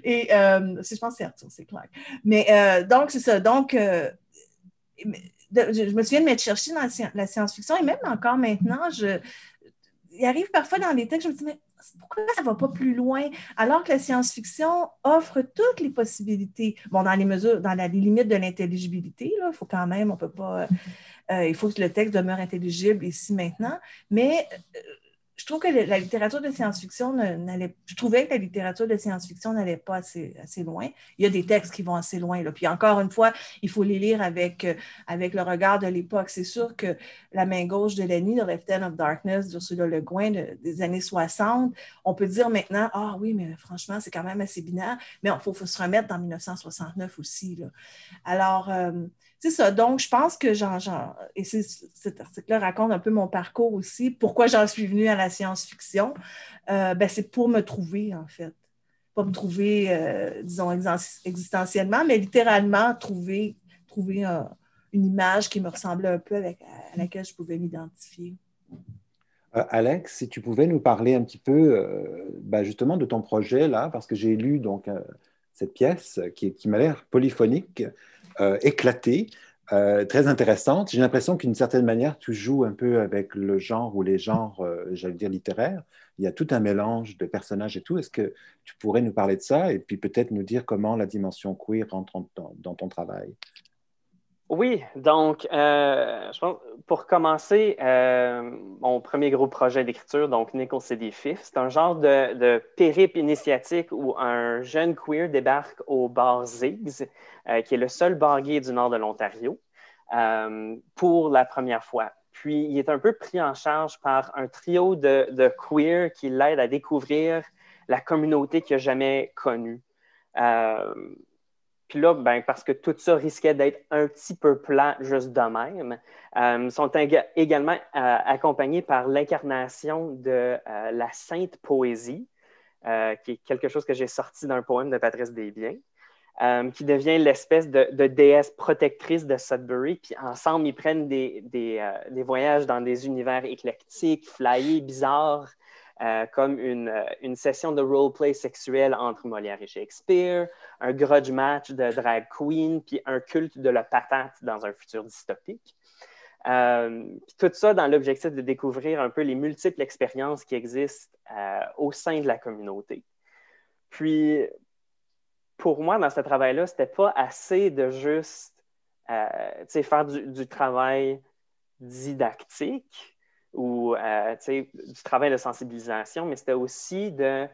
Et je pense que c'est Arthur, c'est clair. Mais donc, c'est ça. Donc, je, me souviens de m'être cherchée dans la, science-fiction et même encore maintenant, il arrive parfois dans les textes, je me dis, mais pourquoi ça ne va pas plus loin? Alors que la science-fiction offre toutes les possibilités, bon, dans les mesures, dans la limite de l'intelligibilité, il faut quand même, on peut pas, euh, euh, il faut que le texte demeure intelligible ici maintenant, mais euh, je que la littérature de science-fiction n'allait, trouvais que la littérature de science-fiction n'allait pas assez, assez, loin. Il y a des textes qui vont assez loin. Puis encore une fois, il faut les lire avec, euh, avec le regard de l'époque. C'est sûr que La main gauche de l'ennemi, The Left of Darkness d'Ursula Le Guin des années 60, on peut dire maintenant, ah oui, mais franchement, c'est quand même assez binaire. Mais il faut, se remettre dans 1969 aussi. Alors, euh, c'est ça. Donc, je pense que j'en, et cet article-là raconte un peu mon parcours aussi, pourquoi j'en suis venue à la science-fiction, euh, ben, c'est pour me trouver, en fait. Pas me trouver, euh, disons, existentiellement, mais littéralement trouver, trouver une image qui me ressemblait un peu avec, à laquelle je pouvais m'identifier. Euh, Alex, si tu pouvais nous parler un petit peu ben, justement de ton projet là, parce que j'ai lu donc cette pièce qui m'a l'air polyphonique, éclatée. Euh, très intéressante. J'ai l'impression qu'une certaine manière, tu joues un peu avec le genre ou les genres, euh, j'allais dire littéraires. Il y a tout un mélange de personnages et tout. Est-ce que tu pourrais nous parler de ça et puis peut-être nous dire comment la dimension queer rentre dans ton travail oui, donc, euh, je pense, pour commencer, euh, mon premier gros projet d'écriture, donc Nickel City Fifth, c'est un genre de, périple initiatique où un jeune queer débarque au bar Ziggs, euh, qui est le seul bar gay du nord de l'Ontario, pour la première fois. Puis, il est un peu pris en charge par un trio de, de queer qui l'aide à découvrir la communauté qu'il n'a jamais connue. Puis là, ben, parce que tout ça risquait d'être un petit peu plat juste de même, euh, sont également euh, accompagnés par l'incarnation de euh, la sainte poésie, qui est quelque chose que j'ai sorti d'un poème de Patrice Desbiens, qui devient l'espèce de, déesse protectrice de Sudbury. Puis ensemble, ils prennent des, des voyages dans des univers éclectiques, flyés, bizarres. Euh, comme une, euh, une, session de roleplay sexuel entre Molière et Shakespeare, un grudge match de drag queen, puis un culte de la patate dans un futur dystopique. Euh, tout ça dans l'objectif de découvrir un peu les multiples expériences qui existent au sein de la communauté. Puis, pour moi, dans ce travail-là, c'était pas assez de juste faire du travail didactique, ou euh, du travail de sensibilisation, mais c'était aussi de,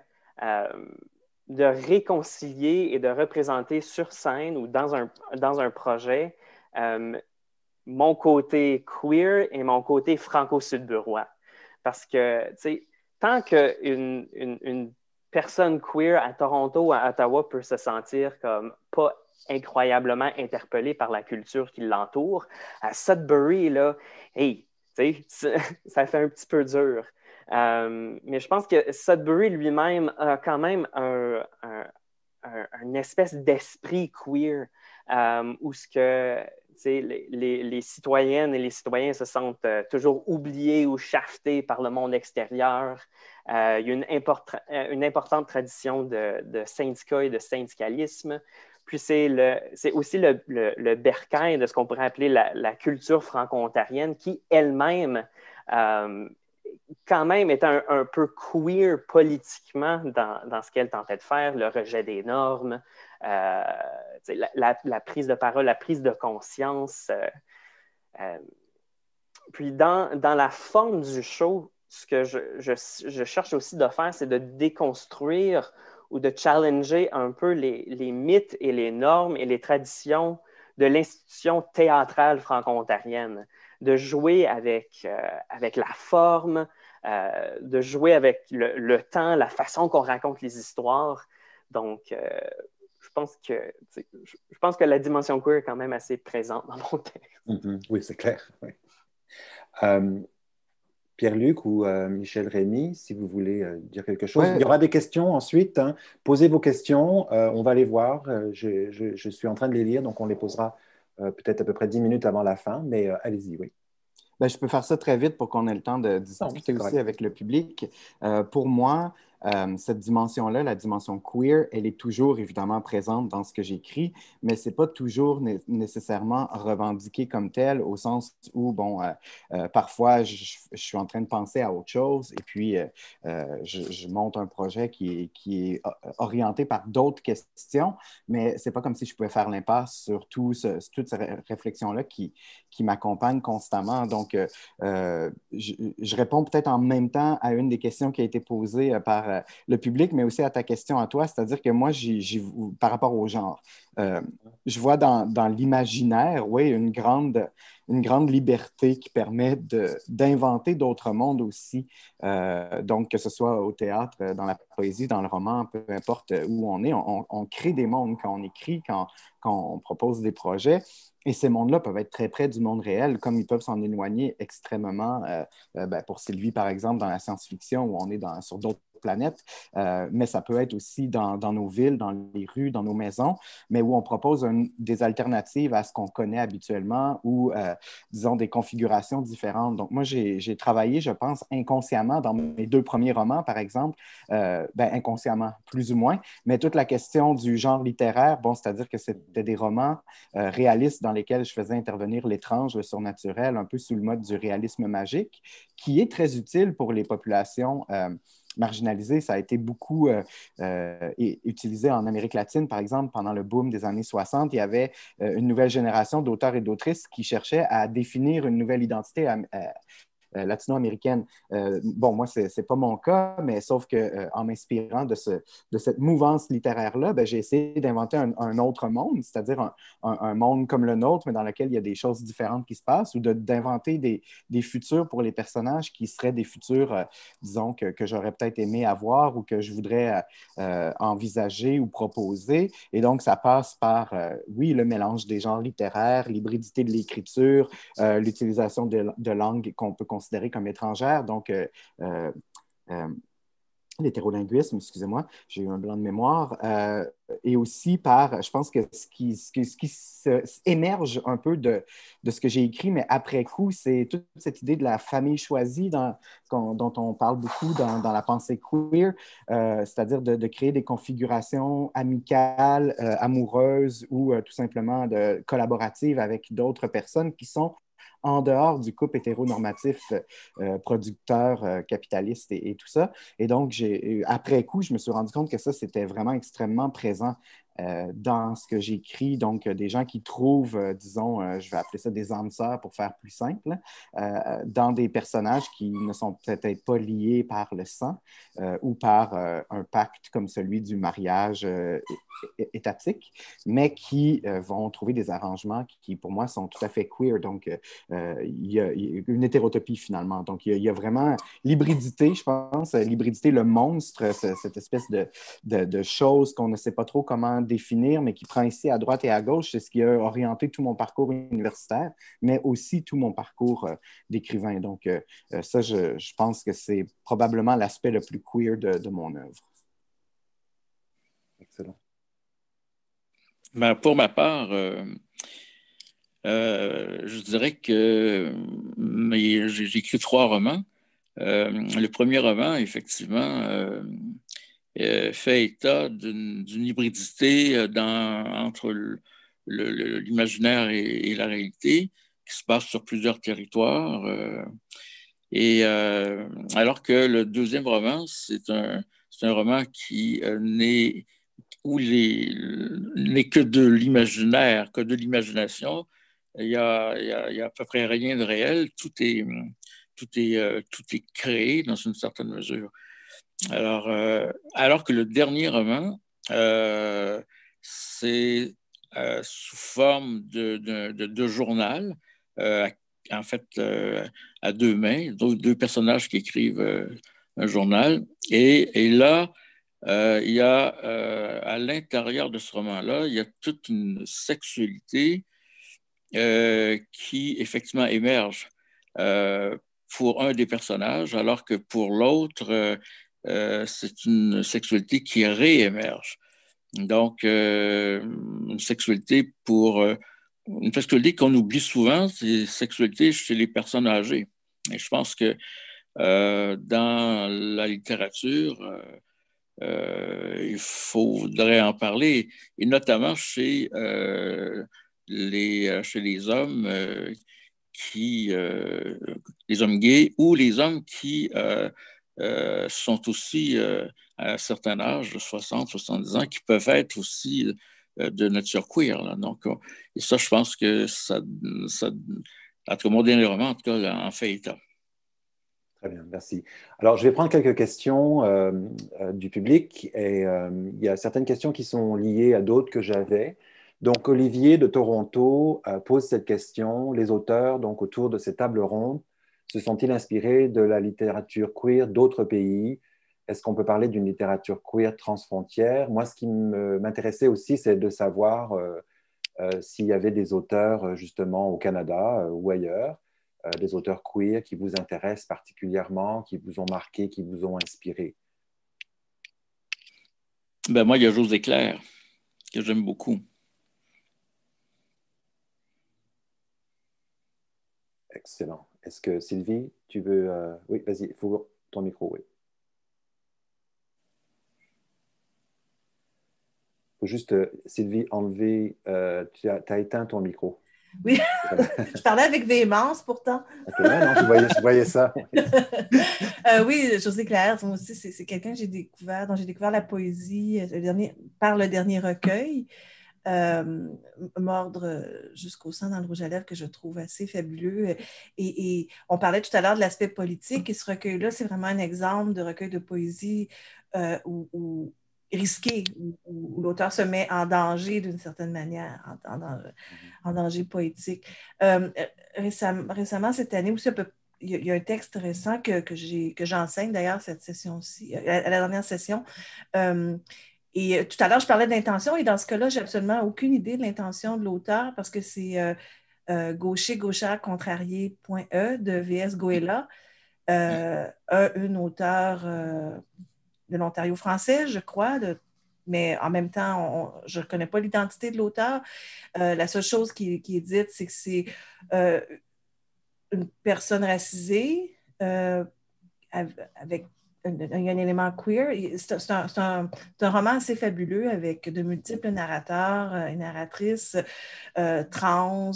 euh, de réconcilier et de représenter sur scène ou dans un, dans un projet euh, mon côté queer et mon côté franco burois Parce que tant qu'une une, une personne queer à Toronto ou à Ottawa peut se sentir comme pas incroyablement interpellée par la culture qui l'entoure, à Sudbury, là, hey, ça fait un petit peu dur. Euh, mais je pense que Sudbury lui-même a quand même un, espèce d'esprit queer euh, où ce que les, les, citoyennes et les citoyens se sentent euh, toujours oubliés ou shaftés par le monde extérieur. il y a une, importante tradition de, de et de syndicalisme. Puis c'est, aussi le, le, de ce qu'on pourrait appeler la, culture franco-ontarienne qui elle-même, euh, quand même, est un, peu queer politiquement dans, dans, ce qu'elle tentait de faire, le rejet des normes, euh, la, prise de parole, la prise de conscience. Euh, puis dans, dans, la forme du show, ce que je, je cherche aussi de faire, c'est de déconstruire ou de challenger un peu les, les mythes et les normes et les traditions de l'institution théâtrale franco-ontarienne, de jouer avec, euh, avec la forme, euh, de jouer avec le, le temps, la façon qu'on raconte les histoires. Donc, euh, je, pense que, je pense que la dimension queer est quand même assez présente dans mon texte. Mm-hmm. Oui, c'est clair. Pierre-Luc ou euh, Michel Rémy, si vous voulez euh, dire quelque chose. Il y aura des questions ensuite. Hein. Posez vos questions, euh, on va les voir. Je, suis en train de les lire, donc on les posera peut-être à peu près 10 minutes avant la fin, mais allez-y, oui. Ben, je peux faire ça très vite pour qu'on ait le temps de discuter aussi avec le public. pour moi, euh, cette dimension-là, la dimension queer, elle est toujours évidemment présente dans ce que j'écris, mais c'est pas toujours nécessairement revendiqué comme tel, au sens où, bon, euh, euh, parfois, je, suis en train de penser à autre chose et puis je, monte un projet qui est, qui est orienté par d'autres questions, mais c'est pas comme si je pouvais faire l'impasse sur toutes ce, toute cette réflexion-là qui, qui m'accompagne constamment. Donc, je, je, réponds peut-être en même temps à une des questions qui a été posée par le public, mais aussi à ta question à toi, c'est-à-dire que moi, j'ai par rapport au genre, euh, je vois dans, l'imaginaire, oui, une grande, une grande liberté qui permet d'inventer d'autres mondes aussi. Euh, donc, que ce soit au théâtre, dans la poésie, dans le roman, peu importe où on est, on, crée des mondes quand on écrit, quand, on propose des projets. Et ces mondes-là peuvent être très près du monde réel, comme ils peuvent s'en éloigner extrêmement. Euh, ben, pour Sylvie, par exemple, dans la science-fiction, où on est dans, sur d'autres planète, euh, mais ça peut être aussi dans, nos villes, dans les rues, dans nos maisons, mais où on propose des alternatives à ce qu'on connaît habituellement ou, euh, disons, des configurations différentes. Donc, moi, j'ai travaillé, je pense, inconsciemment dans mes deux premiers romans, par exemple, euh, ben, inconsciemment, plus ou moins, mais toute la question du genre littéraire, bon, c'est-à-dire que c'était des romans réalistes dans lesquels je faisais intervenir l'étrange, le surnaturel, un peu sous le mode du réalisme magique, qui est très utile pour les populations marginalisé. Ça a été beaucoup euh, euh, utilisé en Amérique latine, par exemple, pendant le boom des années 60. Il y avait euh, une nouvelle génération d'auteurs et d'autrices qui cherchaient à définir une nouvelle identité euh, latino-américaine. Euh, bon, moi, ce n'est pas mon cas, mais sauf que euh, en m'inspirant de, ce, de cette mouvance littéraire-là, ben, j'ai essayé d'inventer un, autre monde, c'est-à-dire un, monde comme le nôtre, mais dans lequel il y a des choses différentes qui se passent, ou d'inventer des, des, futurs pour les personnages qui seraient des futurs, disons, que, que j'aurais peut-être aimé avoir ou que je voudrais envisager ou proposer. Et donc, ça passe par, oui, le mélange des genres littéraires, l'hybridité de l'écriture, l'utilisation de, de, langues qu'on peut considérée comme étrangère, Donc, euh, euh, euh, l'hétérolinguisme, excusez-moi, j'ai eu un blanc de mémoire, et aussi par, je pense que ce qui, ce qui, ce qui émerge un peu de, de ce que j'ai écrit, mais après coup, c'est toute cette idée de la famille choisie dont on parle beaucoup dans, la pensée queer, c'est-à-dire de, créer des configurations amicales, amoureuses ou tout simplement de, collaboratives avec d'autres personnes qui sont en dehors du couple hétéronormatif euh, producteur euh, capitaliste et, et, tout ça. Et donc, euh, après coup, je me suis rendu compte que ça, c'était vraiment extrêmement présent euh, dans ce que j'écris, donc euh, des gens qui trouvent, euh, disons, je vais appeler ça des âmes sœurs pour faire plus simple, dans des personnages qui ne sont peut-être pas liés par le sang ou par un pacte comme celui du mariage étatique, mais qui vont trouver des arrangements qui, pour moi, sont tout à fait queer. Donc, il y, a, une hétérotopie finalement. Donc, il y a, vraiment l'hybridité, je pense, l'hybridité, le monstre, cette espèce de, de, de choses qu'on ne sait pas trop comment définir, mais qui prend ici à droite et à gauche, c'est ce qui a orienté tout mon parcours universitaire, mais aussi tout mon parcours euh, d'écrivain. Donc, euh, euh, ça, je, pense que c'est probablement l'aspect le plus queer de, mon œuvre. Excellent. Ben, pour ma part, je dirais que j'ai écrit trois romans. le premier roman, effectivement, euh, fait état d'une hybridité euh, entre l'imaginaire et, la réalité qui se passe sur plusieurs territoires. Euh, et alors que le deuxième roman, c'est un, roman qui n'est n'est que de l'imaginaire, que de l'imagination. Il n'y a, a, à peu près rien de réel. Tout est, tout est, tout est créé dans une certaine mesure. Alors, euh, alors que le dernier roman, euh, c'est euh, sous forme de, journal, en fait, à deux mains, donc deux personnages qui écrivent un journal. Et, et là, il y a, à l'intérieur de ce roman-là, il y a toute une sexualité qui, effectivement, émerge pour un des personnages, alors que pour l'autre, euh, c'est une sexualité qui réémerge. Donc, euh, une sexualité pour... Euh, une sexualité qu'on oublie souvent, c'est sexualité chez les personnes âgées. Et je pense que dans la littérature, il faudrait en parler, et notamment chez, les, chez les hommes qui... les hommes gays ou les hommes qui euh, sont aussi euh, à un certain âge, de 60, 70 ans, qui peuvent être aussi euh, de nature queer. Donc, et ça, je pense que ça, ça en tout cas, mon dernier en tout cas, en fait état. Très bien, merci. Alors, je vais prendre quelques questions du public et il y a certaines questions qui sont liées à d'autres que j'avais. Donc, Olivier de Toronto pose cette question, les auteurs, donc autour de ces tables rondes, se sont-ils inspirés de la littérature queer d'autres pays Est-ce qu'on peut parler d'une littérature queer transfrontière Moi, ce qui m'intéressait aussi, c'est de savoir euh, euh, s'il y avait des auteurs euh, justement au Canada ou ailleurs, des auteurs queer qui vous intéressent particulièrement, qui vous ont marqué, qui vous ont inspiré. Ben moi, il y a José Claire, que j'aime beaucoup. Excellent. Est-ce que Sylvie, tu veux... Euh, oui, vas-y, faut ton micro, oui. faut juste, euh, Sylvie, enlever... Euh, tu as, éteint ton micro. Oui, je parlais avec véhémence pourtant. je voyais, ça. oui, José Claire, aussi, c'est quelqu'un que j'ai découvert, dont j'ai découvert la poésie par le dernier recueil. Euh, mordre euh, jusqu'au sang dans le rouge à lèvres que je trouve assez fabuleux. Et, on parlait tout à l'heure de l'aspect politique et ce recueil-là, c'est vraiment un exemple de recueil de poésie euh, risqué, où, l'auteur se met en danger d'une certaine manière, en, mm-hmm. danger poétique. Euh, récemment, cette année aussi, il y, a un texte récent que, que j'enseigne d'ailleurs cette session-ci, à la dernière session, euh, et euh, tout à l'heure, je parlais d'intention et dans ce cas-là, j'ai absolument aucune idée de l'intention de l'auteur parce que c'est euh, euh gaucher, contrarié.e de VS Goela, euh, un, une de l'Ontario français, je crois, mais en même temps, je ne connais pas l'identité de l'auteur. la seule chose qui, qui est dite, c'est que c'est une personne racisée avec il y a un élément queer. C'est un, roman assez fabuleux avec de multiples narrateurs euh, et narratrices euh, trans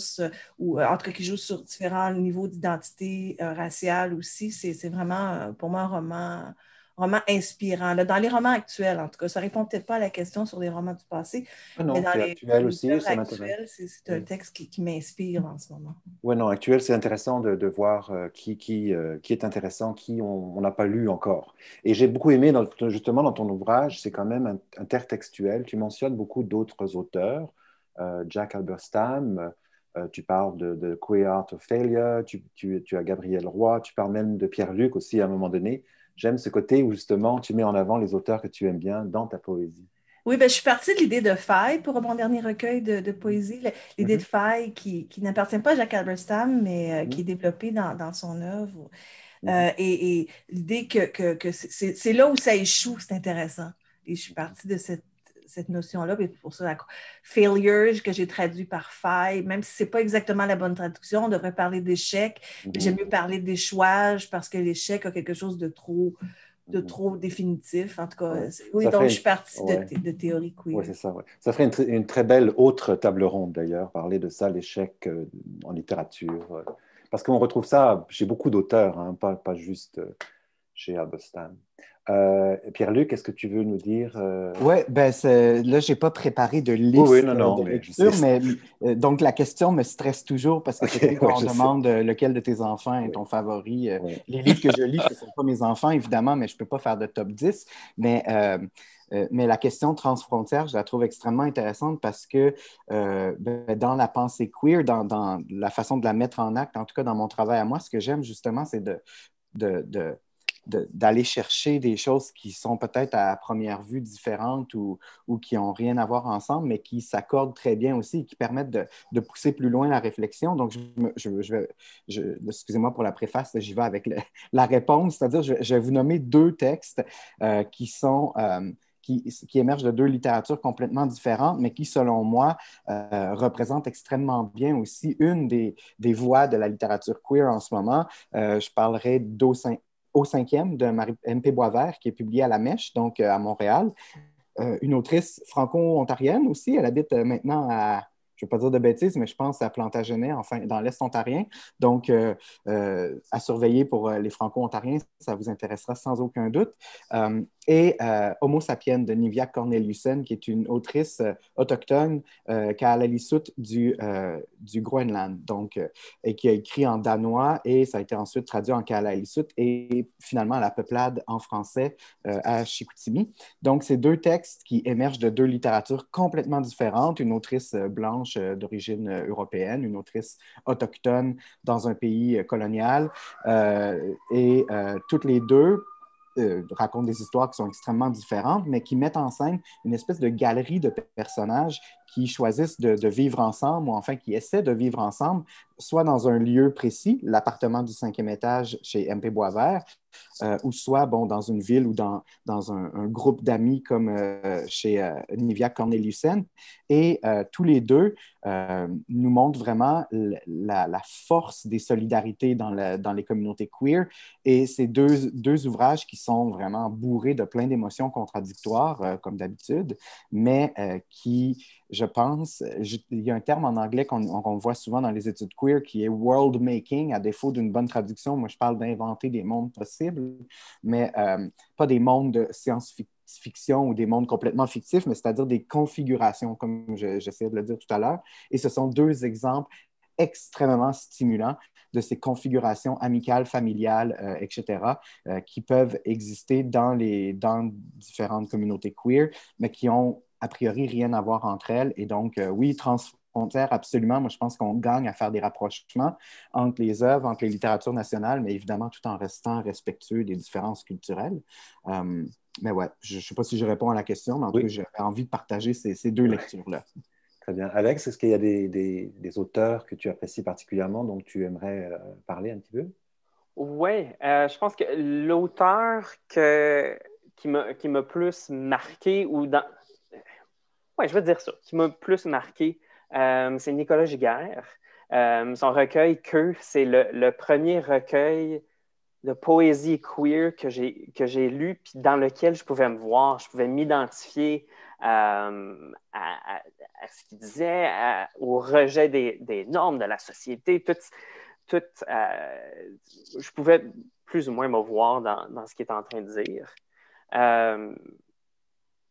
ou euh, entre qui jouent sur différents niveaux d'identité raciale aussi. C'est vraiment pour moi un roman romans inspirants. dans les romans actuels, en tout cas, ça ne répond peut-être pas à la question sur les romans du passé. Ah mais dans les actuels aussi, c'est un texte qui, m'inspire en ce moment. Oui, non, actuel, c'est intéressant de, voir euh, qui, qui, euh, qui, est intéressant, qui on n'a pas lu encore. Et j'ai beaucoup aimé, justement, dans ton ouvrage, c'est quand même intertextuel. Tu mentionnes beaucoup d'autres auteurs, euh, Jack Alberstam. Euh, tu parles de, Queer Art of tu, tu, tu, as Gabriel Roy, tu parles même de Pierre-Luc aussi à un moment donné. J'aime ce côté où justement tu mets en avant les auteurs que tu aimes bien dans ta poésie. Oui, ben, je suis partie de l'idée de faille pour mon dernier recueil de, poésie. L'idée mm-hmm. de faille qui, qui n'appartient pas à Jacques Alberstam, mais euh, qui mm-hmm. est développée dans, dans son œuvre. Mm-hmm. Euh, et, l'idée que, que, que c'est là où ça échoue, c'est intéressant. Et je suis partie de cette cette notion-là. Et pour ça, failure, que j'ai traduit par faille, même si ce n'est pas exactement la bonne traduction, on devrait parler d'échec. Mhm. J'aime mieux parler d'échouage parce que l'échec a quelque chose de trop de mhm. trop définitif. En tout cas, oui, donc je suis partie de, théorie queer. Oui, c'est ça. Ouais. Ça ferait une, très belle autre table ronde d'ailleurs, parler de ça, l'échec euh, en littérature. Euh, parce qu'on retrouve ça chez beaucoup d'auteurs, hein, pas, pas, juste euh, chez Abostan. Euh, Pierre-Luc, quest ce que tu veux nous dire euh, Oui, ben là, je n'ai pas préparé de liste oui, euh, mais donc la question me stresse toujours parce que c'est quand on demande lequel de tes enfants est ton favori. Les livres que je lis, ce ne sont pas mes enfants, évidemment, mais je ne peux pas faire de top 10. Mais mais la question transfrontière, je la trouve extrêmement intéressante parce que ben, dans la pensée queer, dans, la façon de la mettre en acte, en tout cas dans mon travail à moi, ce que j'aime justement, c'est de, de d'aller chercher des choses qui sont peut-être à première vue différentes ou, ou qui n'ont rien à voir ensemble, mais qui s'accordent très bien aussi et qui permettent de, de, pousser plus loin la réflexion. Donc, je, je, je, excusez-moi pour la préface, j'y vais avec la réponse, c'est-à-dire je, vais vous nommer deux textes euh, qui sont... Euh, qui, qui, émergent de deux littératures complètement différentes, mais qui, selon moi, euh, représentent extrêmement bien aussi une des, des, voies de la littérature queer en ce moment. je parlerai d'Eau au cinquième de Marie MP Boisvert, qui est publié à La Mèche, donc euh, à Montréal. Euh, une autrice franco-ontarienne aussi, elle habite euh, maintenant à, je ne vais pas dire de bêtises, mais je pense à Plantagenet, enfin, dans l'Est ontarien. Donc, euh, euh, à surveiller pour euh, les Franco-Ontariens, ça vous intéressera sans aucun doute. et Homo sapiens de Nivia Corneliusen, qui est une autrice autochtone Kaalalisut du, du Groenland, donc, et qui a écrit en danois et ça a été ensuite traduit en Kaalalisut et finalement à la peuplade en français à Chicoutimi. Donc, ces deux textes qui émergent de deux littératures complètement différentes, une autrice blanche euh, d'origine euh, européenne, une autrice autochtone dans un pays euh, colonial. et toutes les deux racontent des histoires qui sont extrêmement différentes, mais qui mettent en scène une espèce de galerie de personnages qui choisissent de, vivre ensemble ou enfin qui essaient de vivre ensemble, soit dans un lieu précis, l'appartement du cinquième étage chez MP Boisvert, euh, ou soit bon, dans une ville ou dans, dans un, groupe d'amis comme euh, chez euh, Nivia Corneliusen. Et tous les deux nous montrent vraiment la, la, force des solidarités dans, dans les communautés queer. Et ces deux, deux ouvrages qui sont vraiment bourrés de plein d'émotions contradictoires, comme d'habitude, mais qui je pense, il y a un terme en anglais qu'on voit souvent dans les études queer qui est world making, à défaut d'une bonne traduction. Moi, je parle d'inventer des mondes possibles, mais euh, pas des mondes de science-fiction ou des mondes complètement fictifs, mais c'est-à-dire des configurations, comme j'essayais de le dire tout à l'heure. Et ce sont deux exemples extrêmement stimulants de ces configurations amicales, familiales, euh, etc., euh, qui peuvent exister dans, les, dans différentes communautés queer, mais qui ont a priori rien à voir entre elles. Et donc, euh, oui, transfrontière, absolument. Moi, je pense qu'on gagne à faire des rapprochements entre les œuvres, entre les littératures nationales, mais évidemment tout en restant respectueux des différences culturelles. Euh, mais ouais, je ne sais pas si je réponds à la question, mais en tout cas, j'ai envie de partager ces, ces deux lectures-là. Très bien. Alex, est-ce qu'il y a des, des, auteurs que tu apprécies particulièrement, dont tu aimerais euh, parler un petit peu? Oui, je pense que l'auteur que, qui m'a plus marqué ou dans, oui, je vais dire ça, qui m'a plus marqué, euh, c'est Nicolas Giguère. Euh, son recueil Que, c'est le, premier recueil de poésie queer que j'ai lu, puis dans lequel je pouvais me voir, je pouvais m'identifier euh, à, ce qu'il disait, au rejet des, normes de la société, tout, je pouvais plus ou moins me voir dans, dans ce qu'il est en train de dire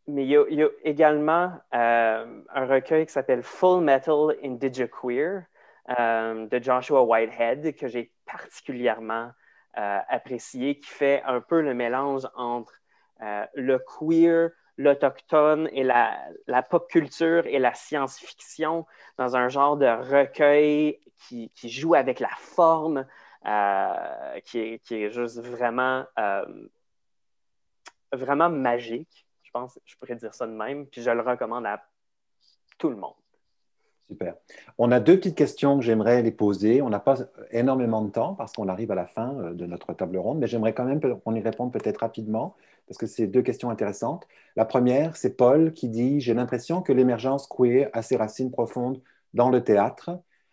mais il y, a, également euh, un recueil qui s'appelle Full Metal Indigiqueer euh, de Joshua Whitehead que j'ai particulièrement euh, apprécié, qui fait un peu le mélange entre euh, le queer, l'autochtone et la, pop culture et la science-fiction dans un genre de recueil qui, joue avec la forme, qui est, qui, est, juste vraiment, vraiment magique. Je pense que je pourrais dire ça de même, puis je le recommande à tout le monde. Super. On a deux petites questions que j'aimerais les poser. On n'a pas énormément de temps parce qu'on arrive à la fin euh, de notre table ronde, mais j'aimerais quand même qu'on y réponde peut-être rapidement parce que c'est deux questions intéressantes. La première, c'est Paul qui dit J'ai l'impression que l'émergence queer a ses racines profondes dans le théâtre.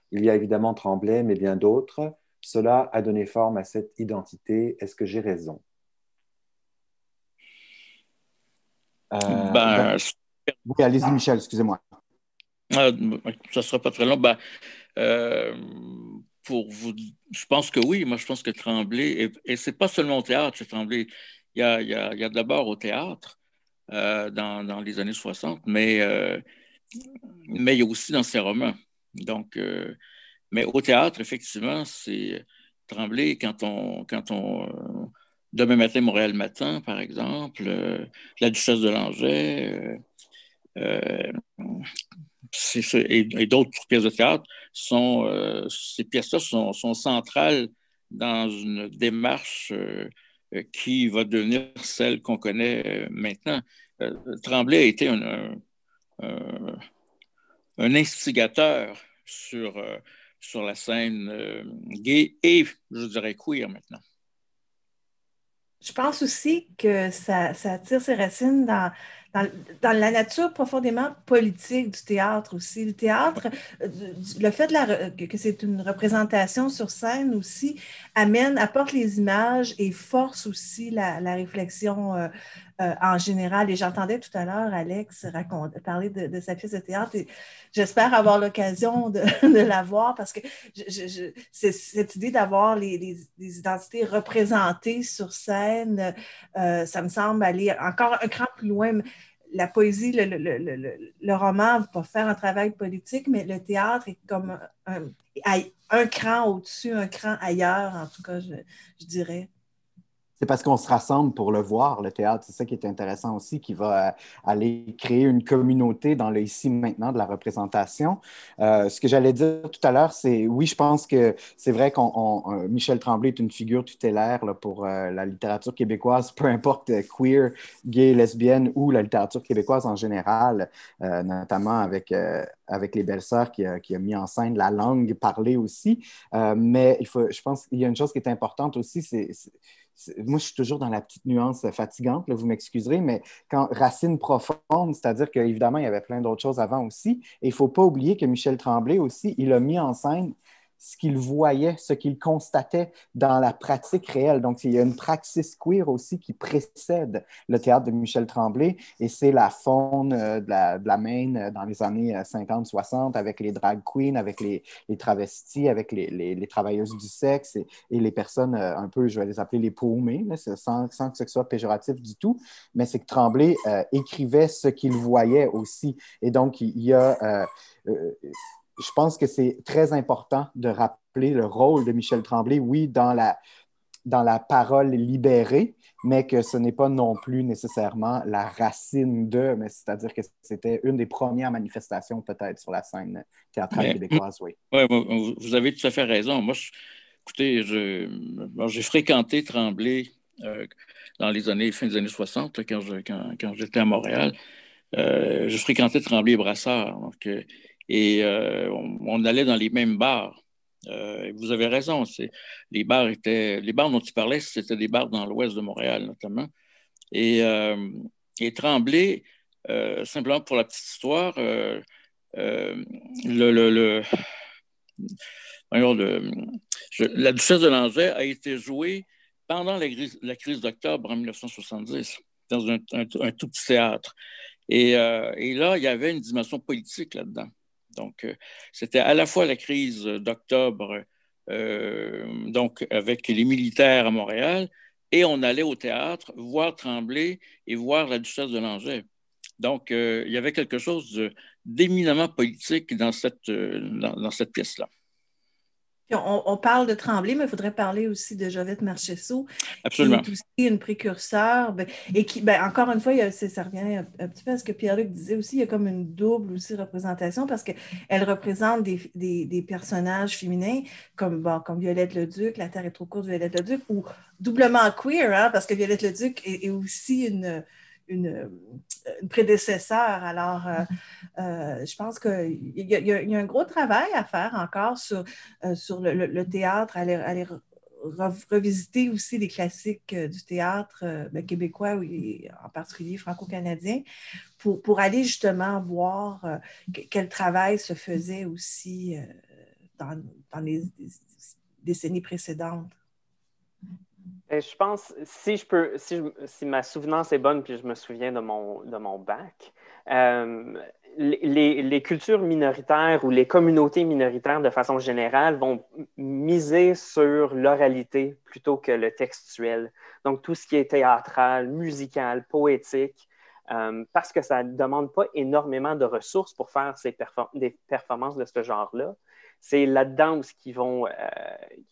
Il y a évidemment Tremblay, mais bien d'autres. Cela a donné forme à cette identité. Est-ce que j'ai raison Euh, ben, allez-y, Michel, excusez-moi. Ah, ça ne sera pas très long. Ben, euh, pour vous, je pense que oui, moi je pense que Tremblay, et, ce c'est pas seulement au théâtre, il y a, d'abord au théâtre euh, dans, les années 60, mais, il y a aussi dans ses romans. Donc, mais au théâtre, effectivement, c'est Tremblay, quand on, quand on Demain matin, Montréal Matin, par exemple, euh, la Duchesse de Langeais, euh, euh, et, d'autres pièces de théâtre, sont, ces pièces-là sont, centrales dans une démarche qui va devenir celle qu'on connaît maintenant. Tremblay a été un, instigateur sur, sur la scène gay et, je dirais, queer maintenant. Je pense aussi que ça, ça tire ses racines dans dans, la nature profondément politique du théâtre aussi. Le théâtre, euh, le fait de que c'est une représentation sur scène aussi, amène, apporte les images et force aussi la, réflexion euh, euh, en général. Et j'entendais tout à l'heure Alex parler de, sa pièce de théâtre et j'espère avoir l'occasion de, la voir parce que je, cette idée d'avoir les, identités représentées sur scène, ça me semble aller encore un cran plus loin la poésie, le, le, le, le roman pour faire un travail politique, mais le théâtre est comme un, un, un cran au-dessus, un cran ailleurs, en tout cas, je dirais c'est parce qu'on se rassemble pour le voir, le théâtre. C'est ça qui est intéressant aussi, qui va euh, aller créer une communauté dans le ici maintenant de la représentation. Euh, ce que j'allais dire tout à l'heure, c'est oui, je pense que c'est vrai qu'on euh, Michel Tremblay est une figure tutélaire là, pour la littérature québécoise, peu importe queer, gay, lesbienne ou la littérature québécoise en général, notamment avec avec les belles-sœurs qui, qui, a mis en scène la langue parlée aussi. Euh, mais il faut, je pense qu'il y a une chose qui est importante aussi, c'est moi, je suis toujours dans la petite nuance fatigante, là, vous m'excuserez, mais quand racine profonde, c'est-à-dire qu'évidemment, il y avait plein d'autres choses avant aussi. Et il ne faut pas oublier que Michel Tremblay aussi, il a mis en scène ce qu'il voyait, ce qu'il constatait dans la pratique réelle. Donc, il y a une praxis queer aussi qui précède le théâtre de Michel Tremblay, et c'est la faune euh, de la, Maine euh, dans les années 50-60 euh, avec les drag queens, avec les, travestis, avec les, travailleuses du sexe et, les personnes un peu, je vais les appeler les paumées, sans, que ce soit péjoratif du tout, mais c'est que Tremblay écrivait ce qu'il voyait aussi. Et donc, il y a je pense que c'est très important de rappeler le rôle de Michel Tremblay, oui, dans la, dans la parole libérée, mais que ce n'est pas non plus nécessairement la racine de, mais c'est-à-dire que c'était une des premières manifestations peut-être sur la scène théâtrale québécoise, oui. Oui, vous avez tout à fait raison. Moi, je, écoutez, j'ai fréquenté Tremblay euh, dans les années, fin des années 60, quand, j'étais quand, à Montréal. Euh, je fréquentais Tremblay et Brassard, donc, euh, et euh, on, allait dans les mêmes bars. Euh, vous avez raison, les bars étaient, les bars dont tu parlais, c'était des bars dans l'ouest de Montréal notamment. Et, euh, et Tremblay, euh, simplement pour la petite histoire, le, la Duchesse de Langeais a été jouée pendant la, crise d'octobre en 1970 dans un, tout petit théâtre. et là, il y avait une dimension politique là-dedans. Donc, euh, c'était à la fois la crise d'octobre, euh, donc avec les militaires à Montréal, et on allait au théâtre voir Tremblay et voir la duchesse de Langeais. Donc, euh, il y avait quelque chose d'éminemment politique dans cette pièce-là. On, parle de Tremblay, mais il faudrait parler aussi de Jovette Marchessault. Qui est aussi une précurseur. Ben, et qui, ben, encore une fois, il ça revient un, petit peu à ce que Pierre-Luc disait aussi, il y a comme une double aussi représentation parce qu'elle représente des, des, personnages féminins comme, Violette comme Violette Duc, La Terre est trop courte, Violette le Duc, ou doublement queer, hein, parce que Violette le Duc est aussi une euh, une, prédécesseur. Alors, euh, euh, je pense qu'il y, a un gros travail à faire encore sur, sur le, théâtre, aller, aller revisiter aussi les classiques du théâtre ben, québécois, et en particulier franco-canadien, pour, pour, aller justement voir quel travail se faisait aussi dans, les décennies précédentes. Ben, je pense, si je peux, si, ma souvenance est bonne, puis je me souviens de mon, de mon bac, euh, les, les, cultures minoritaires ou les communautés minoritaires de façon générale vont miser sur l'oralité plutôt que le textuel. Donc tout ce qui est théâtral, musical, poétique, euh, parce que ça ne demande pas énormément de ressources pour faire ces des performances de ce genre-là. C'est là-dedans qu'ils vont, euh,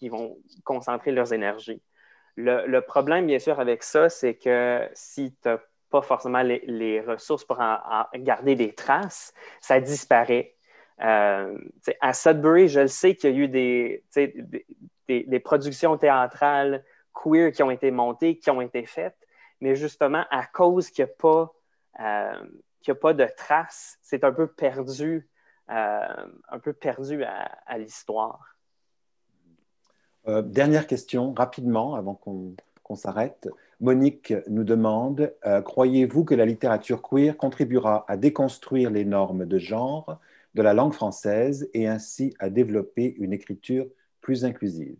vont concentrer leurs énergies. Le, problème, bien sûr, avec ça, c'est que si tu n'as pas forcément les, ressources pour garder des traces, ça disparaît. Euh, à Sudbury, je le sais qu'il y a eu des, productions théâtrales queer qui ont été montées, qui ont été faites, mais justement, à cause qu'il n'y a, pas, euh, a pas de traces, c'est un peu perdu, euh, un peu perdu à l'histoire. Euh, dernière question, rapidement, avant qu'on s'arrête. Monique nous demande, euh, croyez-vous que la littérature queer contribuera à déconstruire les normes de genre de la langue française et ainsi à développer une écriture plus inclusive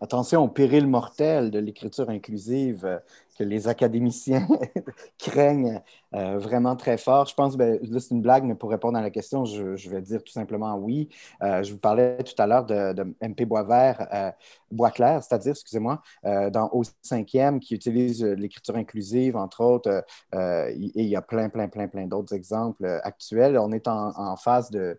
attention au péril mortel de l'écriture inclusive euh, que les académiciens craignent euh, vraiment très fort. Je pense, ben, c'est une blague, mais pour répondre à la question, je, vais dire tout simplement oui. Euh, je vous parlais tout à l'heure de, MP Boisvert, Boisclair, c'est-à-dire, excusez-moi, dans Au cinquième, qui utilise l'écriture inclusive, entre autres, et il y a plein, plein, plein, plein d'autres exemples actuels. On est en phase de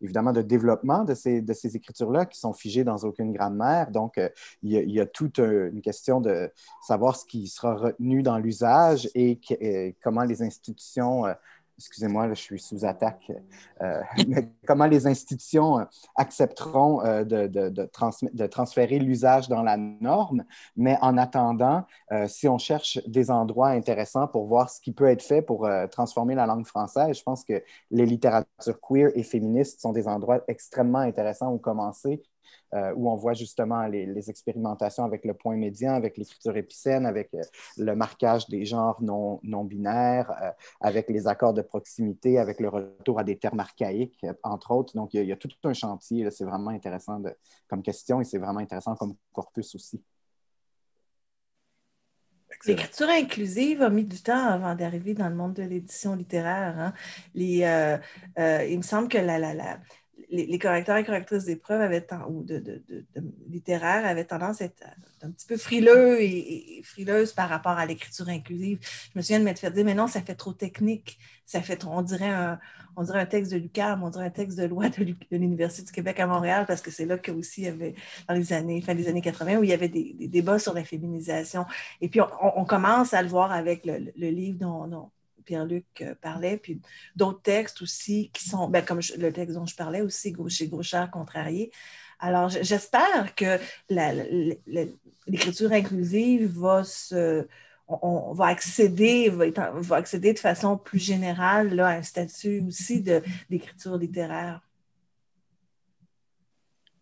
évidemment de développement de ces, écritures-là qui sont figées dans aucune grammaire. Donc, euh, il, y a, toute euh, une question de savoir ce qui sera retenu dans l'usage et, euh, comment les institutions excusez-moi, je suis sous attaque, euh, mais comment les institutions euh, accepteront euh, de, de, de, transférer l'usage dans la norme. Mais en attendant, si on cherche des endroits intéressants pour voir ce qui peut être fait pour transformer la langue française, je pense que les littératures queer et féministes sont des endroits extrêmement intéressants où commencer euh, où on voit justement les, expérimentations avec le point médian, avec l'écriture épicène, avec euh, le marquage des genres non, binaires, euh, avec les accords de proximité, avec le retour à des termes archaïques, entre autres. Donc, il y a, tout un chantier. C'est vraiment intéressant comme question et c'est vraiment intéressant comme corpus aussi. L'écriture inclusive a mis du temps avant d'arriver dans le monde de l'édition littéraire. Hein. il me semble que la, les, correcteurs et correctrices d'épreuves avaient ou de, littéraires avaient tendance à être euh, un petit peu frileux et, frileuses par rapport à l'écriture inclusive. Je me souviens de m'être fait dire, mais non, ça fait trop technique, ça fait on dirait un, on dirait un texte de Lucas, on dirait un texte de loi de l'Université du Québec à Montréal, parce que c'est là que aussi y avait, dans les années, fin des années 80, où il y avait des, débats sur la féminisation. Et puis, on, commence à le voir avec le, livre dont, dont Pierre-Luc euh, parlait, puis d'autres textes aussi qui sont, ben, comme le texte dont je parlais aussi, et Gauchard contrarié. Alors, j'espère que l'écriture inclusive va se, on, va accéder, va, accéder de façon plus générale là, à un statut aussi d'écriture littéraire.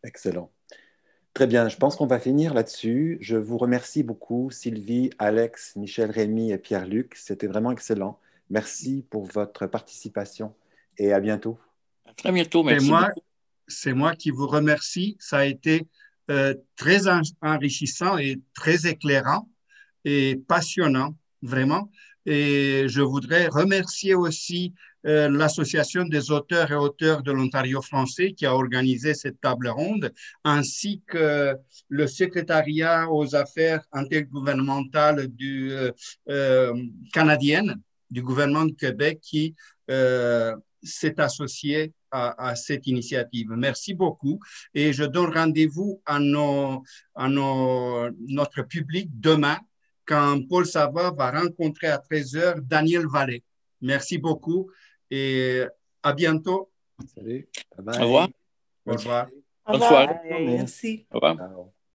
Excellent. Très bien, je pense qu'on va finir là-dessus. Je vous remercie beaucoup, Sylvie, Alex, Michel, Rémy et Pierre-Luc. C'était vraiment excellent. Merci pour votre participation et à bientôt. À très bientôt, merci. C'est moi, qui vous remercie. Ça a été euh, très enrichissant et très éclairant et passionnant, vraiment. Et je voudrais remercier aussi euh, l'Association des auteurs et auteurs de l'Ontario français qui a organisé cette table ronde, ainsi que le secrétariat aux affaires intergouvernementales du, euh, canadienne du gouvernement de Québec qui euh, s'est associé à, cette initiative. Merci beaucoup et je donne rendez-vous à, nos, notre public demain quand Paul Savard va rencontrer à 13h Daniel Vallée. Merci beaucoup et à bientôt. Salut. Au revoir. Au revoir. Merci. Au revoir.